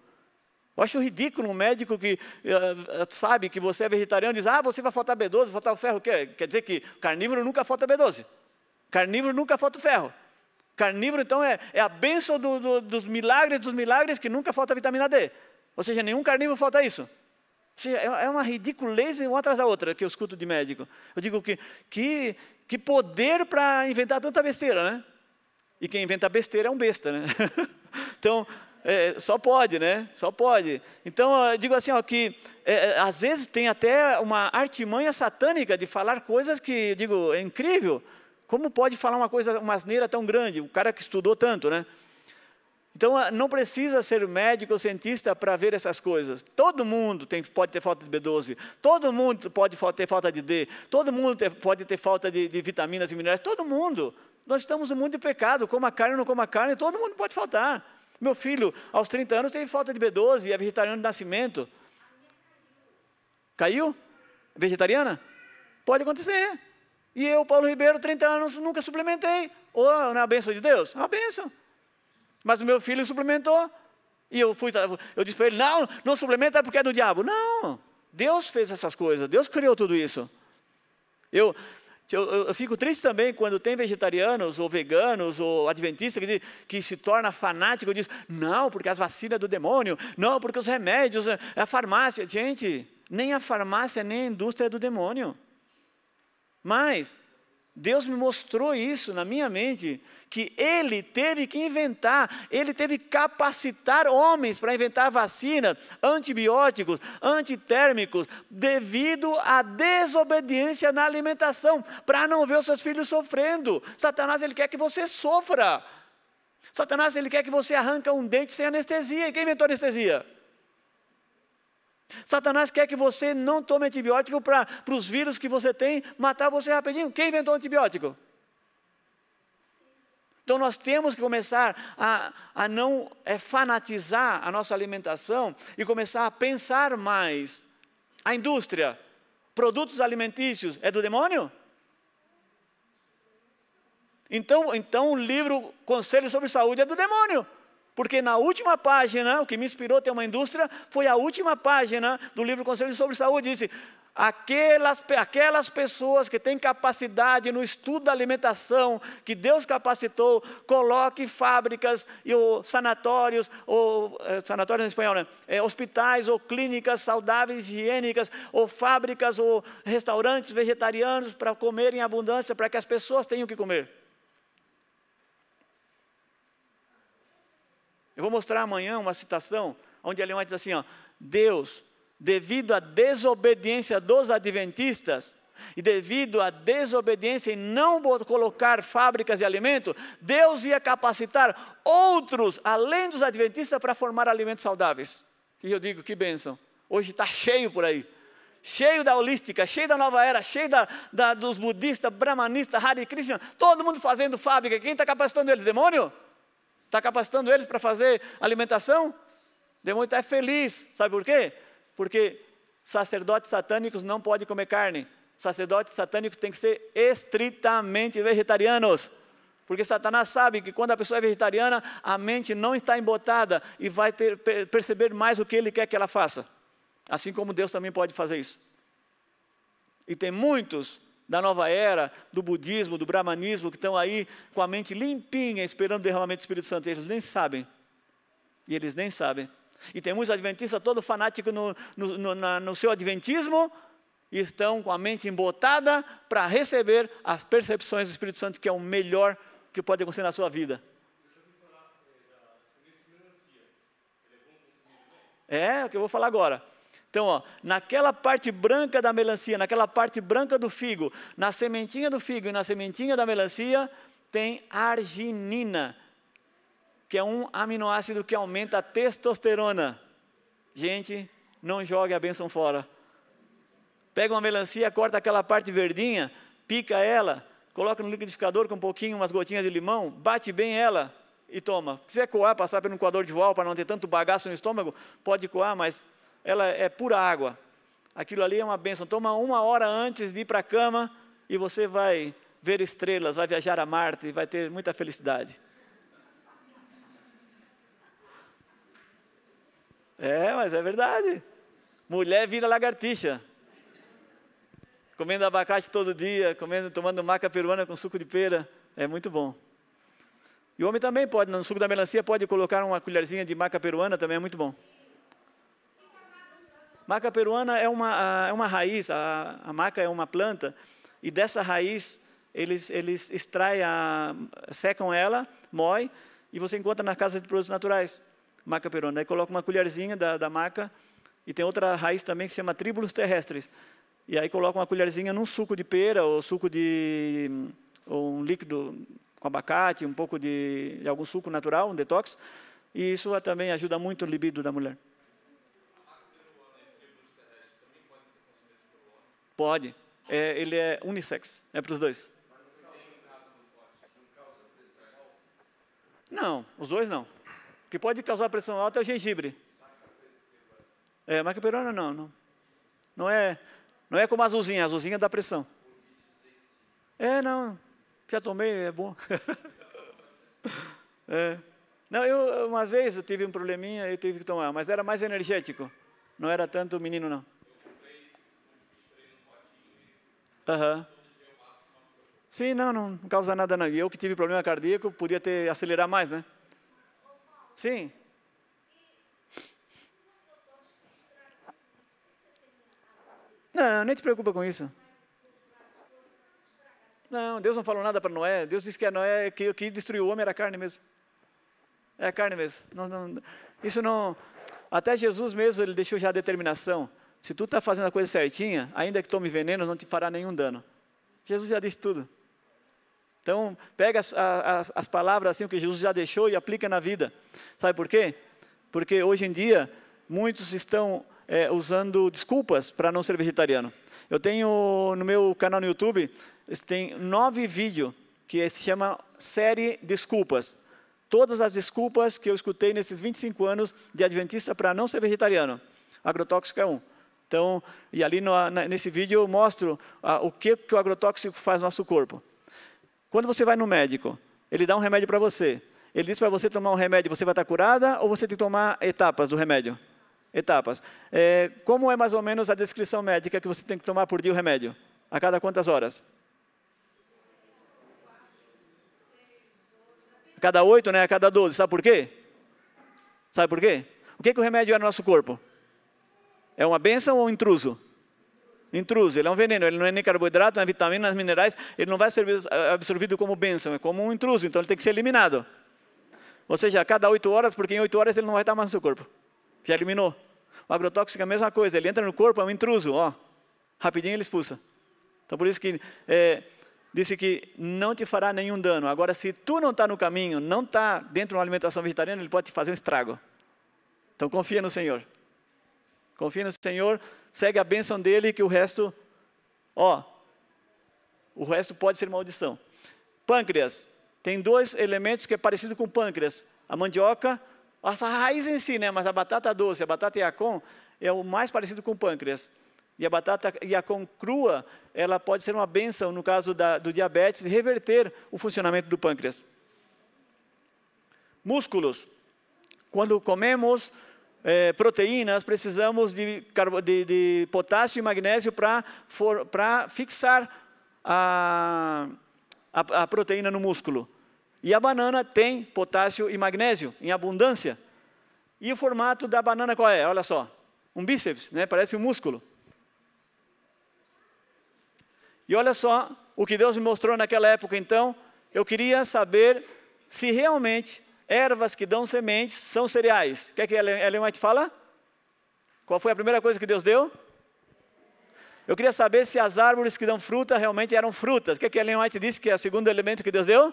Eu acho ridículo um médico que uh, sabe que você é vegetariano e diz: ah, você vai faltar B12, faltar o ferro. Quer, quer dizer que carnívoro nunca falta B12. Carnívoro nunca falta o ferro. Carnívoro, então, é, é a bênção do, do, dos milagres dos milagres que nunca falta vitamina D. Ou seja, nenhum carnívoro falta isso. Ou seja, é, é uma ridiculez uma atrás da outra que eu escuto de médico. Eu digo que, que, que poder para inventar tanta besteira, né? E quem inventa besteira é um besta, né? então, é, só pode, né? Só pode. Então, eu digo assim, ó, que é, é, às vezes tem até uma artimanha satânica de falar coisas que, eu digo, é incrível. Como pode falar uma coisa, uma asneira tão grande? O cara que estudou tanto, né? Então, ah, não precisa ser médico ou cientista para ver essas coisas. Todo mundo tem, pode ter falta de B12, todo mundo pode ter falta de D, todo mundo ter, pode ter falta de, de, vitaminas e minerais, todo mundo. Nós estamos no mundo de pecado, coma carne ou não coma carne, todo mundo pode faltar. Meu filho, aos 30 anos, teve falta de B12 e é vegetariano de nascimento. Caiu? É vegetariana? Pode acontecer. E eu, Paulo Ribeiro, 30 anos, nunca suplementei. Ou oh, não é a benção de Deus? É uma benção. Mas o meu filho suplementou. E eu fui, tá, eu disse para ele, não, não suplementa porque é do diabo. Não, Deus fez essas coisas, Deus criou tudo isso. Eu, eu, eu, fico triste também quando tem vegetarianos ou veganos ou adventistas que, que se torna fanático e diz, não, porque as vacinas é do demônio, não, porque os remédios, é, é a farmácia. Gente, nem a farmácia, nem a indústria é do demônio. Mas Deus me mostrou isso na minha mente, que ele teve que inventar, ele teve que capacitar homens para inventar vacinas, antibióticos, antitérmicos, devido à desobediência na alimentação, para não ver os seus filhos sofrendo. Satanás, ele quer que você sofra. Satanás, ele quer que você arranque um dente sem anestesia. E quem inventou anestesia? Satanás quer que você não tome antibiótico para os vírus que você tem matar você rapidinho. Quem inventou antibiótico? Então nós temos que começar a, a não é, fanatizar a nossa alimentação e começar a pensar mais. A indústria, produtos alimentícios, é do demônio? Então, então o livro Conselho sobre Saúde é do demônio. Porque na última página, o que me inspirou a ter uma indústria, foi a última página do livro Conselho sobre Saúde. Disse: Aquelas, aquelas pessoas que têm capacidade no estudo da alimentação, que Deus capacitou, coloque fábricas e ou, sanatórios, ou é, eh, sanatórios em espanhol, né? É, hospitais ou clínicas saudáveis, higiênicas, ou fábricas ou restaurantes vegetarianos para comer em abundância, para que as pessoas tenham o que comer. Eu vou mostrar amanhã uma citação onde Ellen diz assim: ó, Deus, devido à desobediência dos adventistas, e devido à desobediência em não colocar fábricas de alimento, Deus ia capacitar outros, além dos adventistas, para formar alimentos saudáveis. E eu digo, que bênção. Hoje está cheio por aí. Cheio da holística, cheio da nova era, cheio da, da dos budistas, brahmanistas, Hare Krishna, todo mundo fazendo fábrica. Quem está capacitando eles? Demônio? Está capacitando eles para fazer alimentação? Demônio está é feliz, sabe por quê? Porque sacerdotes satânicos não podem comer carne. Sacerdotes satânicos têm que ser estritamente vegetarianos. Porque Satanás sabe que quando a pessoa é vegetariana, a mente não está embotada e vai ter, perceber mais o que ele quer que ela faça. Assim como Deus também pode fazer isso. E tem muitos da nova era, do budismo, do brahmanismo, que estão aí com a mente limpinha, esperando o derramamento do Espírito Santo. E eles nem sabem. E eles nem sabem. E tem muitos adventistas, todo fanático no, no, no, na, no seu adventismo, e estão com a mente embotada para receber as percepções do Espírito Santo, que é o melhor que pode acontecer na sua vida. É, o que eu vou falar agora. Então, ó, naquela parte branca da melancia, naquela parte branca do figo, na sementinha do figo e na sementinha da melancia, tem arginina, que é um aminoácido que aumenta a testosterona. Gente, não jogue a bênção fora. Pega uma melancia, corta aquela parte verdinha, pica ela, coloca no liquidificador com um pouquinho, umas gotinhas de limão, bate bem ela e toma. Se quiser coar, passar pelo coador de voal para não ter tanto bagaço no estômago, pode coar, mas ela é pura água. Aquilo ali é uma bênção. Toma uma hora antes de ir para a cama e você vai ver estrelas, vai viajar a Marte e vai ter muita felicidade. É, mas é verdade. Mulher vira lagartixa. Comendo abacate todo dia, comendo, tomando maca peruana com suco de pera, é muito bom. E o homem também pode, no suco da melancia, pode colocar uma colherzinha de maca peruana, também é muito bom. Maca peruana é uma, é uma raiz, a, a maca é uma planta, e dessa raiz eles, eles extraem, a, secam ela, moem, e você encontra na casa de produtos naturais, maca peruana. Aí coloca uma colherzinha da, da maca, e tem outra raiz também que se chama tribulos terrestres. E aí coloca uma colherzinha num suco de pera, ou suco de... ou um líquido com abacate, um pouco de, de algum suco natural, um detox, e isso também ajuda muito o libido da mulher. Pode. É, ele é unissex, é né, para os dois. Não, os dois não. O que pode causar pressão alta é o gengibre. É, marca peruana não, não. Não é, não é como a azulzinha, a azulzinha dá pressão. É, não. Já tomei, é bom. é. Não, eu uma vez eu tive um probleminha, eu tive que tomar, mas era mais energético. Não era tanto menino não. Uhum. Sim, não, não, não causa nada não. E eu que tive problema cardíaco, podia ter acelerar mais, né? Sim. Não, nem te preocupa com isso. Não, Deus não falou nada para Noé. Deus disse que a Noé que, que destruiu o homem era a carne mesmo. É a carne mesmo. Não, não, isso não. Até Jesus mesmo ele deixou já a determinação. Se tu está fazendo a coisa certinha, ainda que tome veneno, não te fará nenhum dano. Jesus já disse tudo. Então, pega as, as, as palavras assim que Jesus já deixou e aplica na vida. Sabe por quê? Porque hoje em dia, muitos estão é, usando desculpas para não ser vegetariano. Eu tenho no meu canal no YouTube, tem nove vídeos que é, se chama Série Desculpas. Todas as desculpas que eu escutei nesses 25 anos de adventista para não ser vegetariano. Agrotóxico é um. Então, e ali no, na, nesse vídeo eu mostro ah, o que, que o agrotóxico faz no nosso corpo. Quando você vai no médico, ele dá um remédio para você. Ele diz para você tomar um remédio, você vai estar tá curada ou você tem que tomar etapas do remédio? Etapas. É, como é mais ou menos a descrição médica que você tem que tomar por dia o remédio? A cada quantas horas? A cada oito, né? A cada doze. Sabe por quê? Sabe por quê? O que, que o remédio é no nosso corpo? É uma bênção ou um intruso? Intruso, ele é um veneno, ele não é nem carboidrato, não é nem minerais, ele não vai ser absorvido como bênção, é como um intruso, então ele tem que ser eliminado. Ou seja, a cada oito horas, porque em oito horas ele não vai estar mais no seu corpo. Já eliminou. O agrotóxico é a mesma coisa, ele entra no corpo, é um intruso, ó. Rapidinho ele expulsa. Então por isso que é, disse que não te fará nenhum dano. Agora, se tu não está no caminho, não está dentro de uma alimentação vegetariana, ele pode te fazer um estrago. Então confia no Senhor. Confia no Senhor, segue a bênção dele que o resto, ó, o resto pode ser maldição. Pâncreas, tem dois elementos que é parecido com pâncreas. A mandioca, essa raiz em si, né, mas a batata doce, a batata yacon, é o mais parecido com pâncreas. E a batata yacon crua, ela pode ser uma bênção no caso da, do diabetes e reverter o funcionamento do pâncreas. Músculos. Quando comemos é, precisamos de, de, de potássio e magnésio para fixar a, a, a proteína no músculo. E a banana tem potássio e magnésio em abundância. E o formato da banana qual é? Olha só, um bíceps, né? parece um músculo. E olha só o que Deus me mostrou naquela época, então, eu queria saber se realmente ervas que dão sementes são cereais. O que é que Ellen White fala? Qual foi a primeira coisa que Deus deu? Eu queria saber se as árvores que dão fruta realmente eram frutas. O que é que Ellen White disse que é o segundo elemento que Deus deu?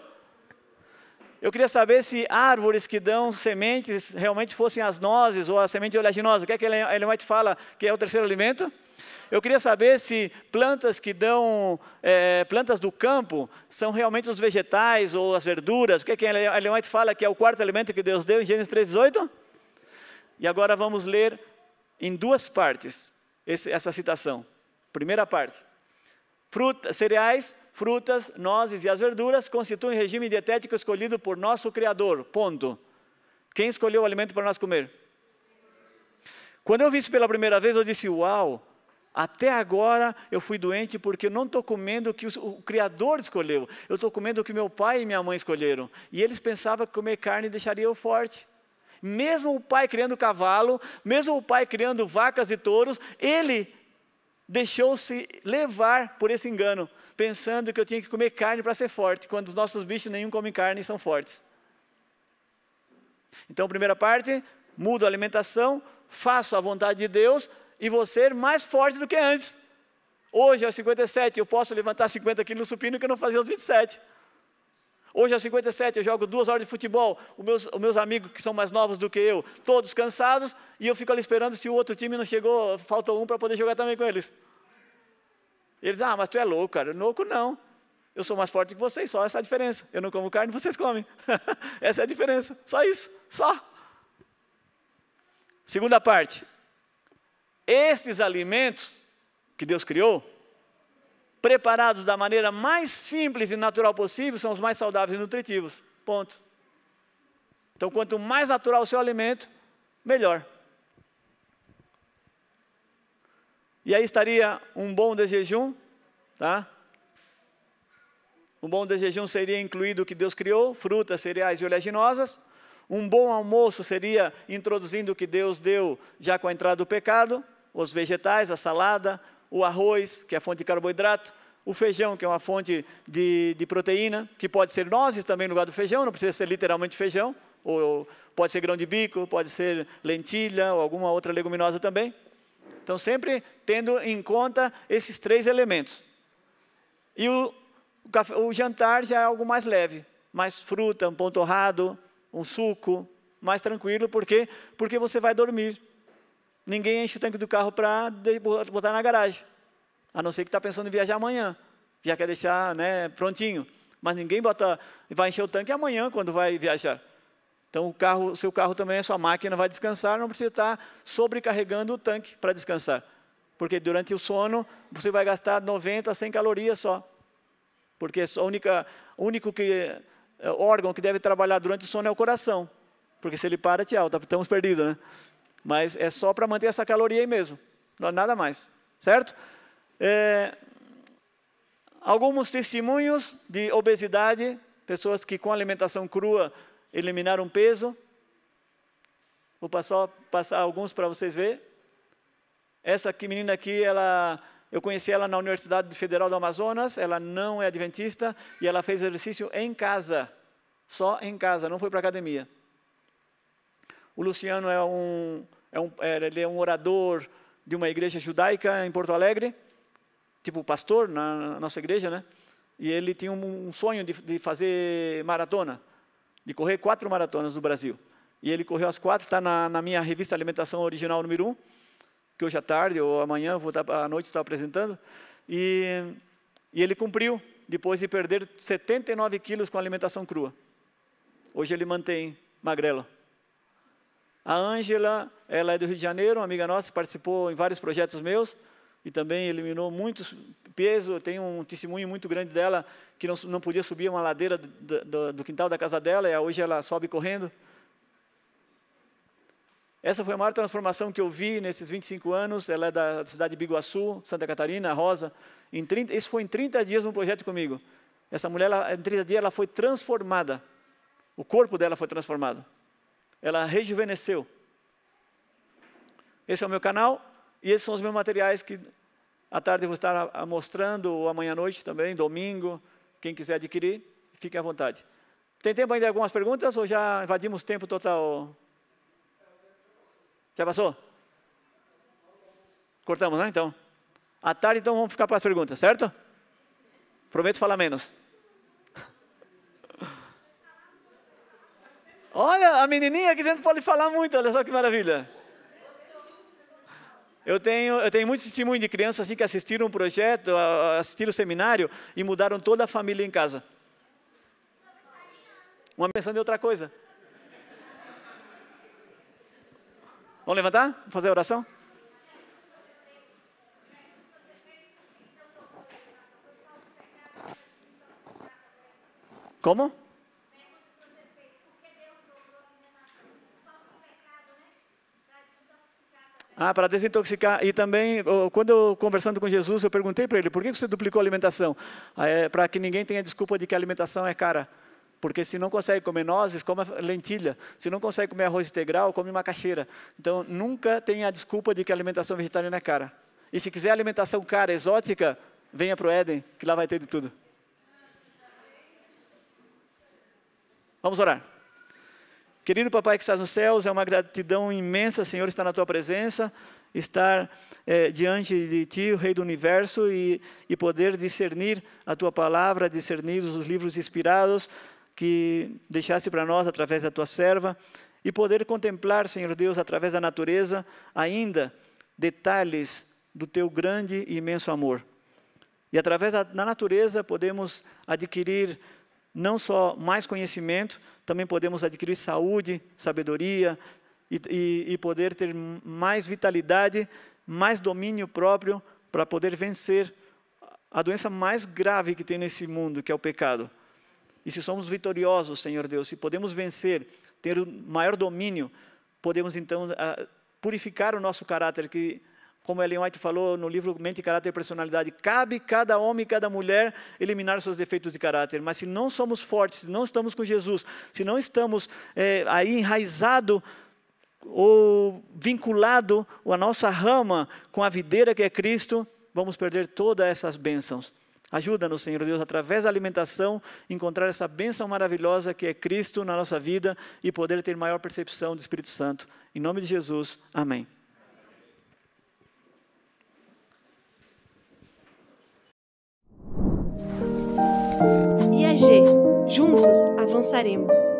Eu queria saber se árvores que dão sementes realmente fossem as nozes ou a semente oleaginosa. O que é que Ellen White fala que é o terceiro elemento? Eu queria saber se plantas que dão, é, plantas do campo, são realmente os vegetais ou as verduras. O que, é que a Leonite fala que é o quarto elemento que Deus deu em Gênesis 3,18? E agora vamos ler em duas partes esse, essa citação. Primeira parte. Fruta, cereais, frutas, nozes e as verduras constituem regime dietético escolhido por nosso Criador. Ponto. Quem escolheu o alimento para nós comer? Quando eu vi isso pela primeira vez, eu disse: Uau, até agora eu fui doente porque não estou comendo o que o Criador escolheu. Eu estou comendo o que meu pai e minha mãe escolheram. E eles pensavam que comer carne deixaria eu forte. Mesmo o pai criando cavalo, mesmo o pai criando vacas e touros, ele deixou-se levar por esse engano, pensando que eu tinha que comer carne para ser forte, quando os nossos bichos nenhum comem carne e são fortes. Então, primeira parte, mudo a alimentação, faço a vontade de Deus, e vou ser é mais forte do que antes. Hoje, é aos 57, eu posso levantar 50 quilos no supino que eu não fazia aos 27. Hoje, é aos 57, eu jogo duas horas de futebol. Os meus, os meus amigos que são mais novos do que eu, todos cansados, e eu fico ali esperando se o outro time não chegou, falta um para poder jogar também com eles. E eles, ah, mas tu é louco, cara. Louco não. Eu sou mais forte que vocês, só essa é a diferença. Eu não como carne, vocês comem. essa é a diferença. Só isso, só. Segunda parte. Estes alimentos que Deus criou, preparados da maneira mais simples e natural possível, são os mais saudáveis e nutritivos. Ponto. Então, quanto mais natural o seu alimento, melhor. E aí estaria um bom desjejum, tá? Um bom desjejum seria incluído o que Deus criou, frutas, cereais e oleaginosas. Um bom almoço seria introduzindo o que Deus deu já com a entrada do pecado os vegetais, a salada, o arroz, que é a fonte de carboidrato, o feijão, que é uma fonte de, de, proteína, que pode ser nozes também no lugar do feijão, não precisa ser literalmente feijão, ou pode ser grão de bico, pode ser lentilha ou alguma outra leguminosa também. Então, sempre tendo em conta esses três elementos. E o, o jantar já é algo mais leve, mais fruta, um pão torrado, um suco, mais tranquilo, por quê? Porque você vai dormir ninguém enche o tanque do carro para botar na garagem. A não ser que está pensando em viajar amanhã, já quer deixar né, prontinho. Mas ninguém bota, vai encher o tanque amanhã quando vai viajar. Então o carro, seu carro também, a é sua máquina vai descansar, não precisa estar tá sobrecarregando o tanque para descansar. Porque durante o sono você vai gastar 90, 100 calorias só. Porque o único que, é, órgão que deve trabalhar durante o sono é o coração. Porque se ele para, tchau, estamos tá, perdidos, né? mas é só para manter essa caloria aí mesmo, não nada mais, certo? É, alguns testemunhos de obesidade, pessoas que com alimentação crua eliminaram peso. Vou passar, passar alguns para vocês ver. Essa aqui, menina aqui, ela, eu conheci ela na Universidade Federal do Amazonas, ela não é adventista e ela fez exercício em casa, só em casa, não foi para academia. O Luciano é um é um, é, ele é um orador de uma igreja judaica em Porto Alegre, tipo pastor na, na nossa igreja, né? E ele tinha um, um sonho de, de, fazer maratona, de correr quatro maratonas no Brasil. E ele correu as quatro, está na, na, minha revista Alimentação Original número um, que hoje à é tarde ou amanhã, vou estar, tá, à noite estou tá apresentando. E, e ele cumpriu, depois de perder 79 quilos com alimentação crua. Hoje ele mantém magrelo. A Ângela, ela é do Rio de Janeiro, uma amiga nossa, participou em vários projetos meus e também eliminou muito peso. Tem um testemunho muito grande dela que não, não podia subir uma ladeira do, do, do quintal da casa dela e hoje ela sobe correndo. Essa foi a maior transformação que eu vi nesses 25 anos. Ela é da cidade de Biguaçu, Santa Catarina, Rosa. Em 30, isso foi em 30 dias num projeto comigo. Essa mulher, ela, em 30 dias, ela foi transformada. O corpo dela foi transformado ela rejuvenesceu. Esse é o meu canal e esses são os meus materiais que à tarde eu vou estar mostrando, ou amanhã à noite também, domingo, quem quiser adquirir, fique à vontade. Tem tempo ainda de algumas perguntas ou já invadimos tempo total? Já passou? Cortamos, né? Então. À tarde, então, vamos ficar para as perguntas, certo? Prometo falar menos. Olha, a menininha que dizendo pode falar muito, olha só que maravilha. Eu tenho, eu tenho muito testemunho de crianças assim, que assistiram um projeto, assistiram o um seminário e mudaram toda a família em casa. Uma pensando em outra coisa. Vamos levantar? Fazer a oração? Como? Ah, para desintoxicar. E também, quando eu conversando com Jesus, eu perguntei para ele, por que você duplicou a alimentação? Ah, é, para que ninguém tenha desculpa de que a alimentação é cara. Porque se não consegue comer nozes, come lentilha. Se não consegue comer arroz integral, come macaxeira. Então, nunca tenha a desculpa de que a alimentação vegetariana é cara. E se quiser alimentação cara, exótica, venha para o Éden, que lá vai ter de tudo. Vamos orar. Querido Papai que estás nos céus, é uma gratidão imensa, Senhor, estar na tua presença, estar é, diante de ti, o Rei do Universo, e, e poder discernir a tua palavra, discernir os livros inspirados que deixaste para nós através da tua serva, e poder contemplar, Senhor Deus, através da natureza, ainda detalhes do teu grande e imenso amor. E através da, da natureza podemos adquirir não só mais conhecimento, também podemos adquirir saúde, sabedoria e, e, e poder ter mais vitalidade, mais domínio próprio para poder vencer a doença mais grave que tem nesse mundo, que é o pecado. E se somos vitoriosos, Senhor Deus, se podemos vencer, ter o maior domínio, podemos então purificar o nosso caráter, que como Ellen White falou no livro Mente, Caráter e Personalidade, cabe cada homem e cada mulher eliminar seus defeitos de caráter. Mas se não somos fortes, se não estamos com Jesus, se não estamos é, aí enraizado ou vinculado a nossa rama com a videira que é Cristo, vamos perder todas essas bênçãos. Ajuda-nos, Senhor Deus, através da alimentação, encontrar essa bênção maravilhosa que é Cristo na nossa vida e poder ter maior percepção do Espírito Santo. Em nome de Jesus, amém. Juntos avançaremos.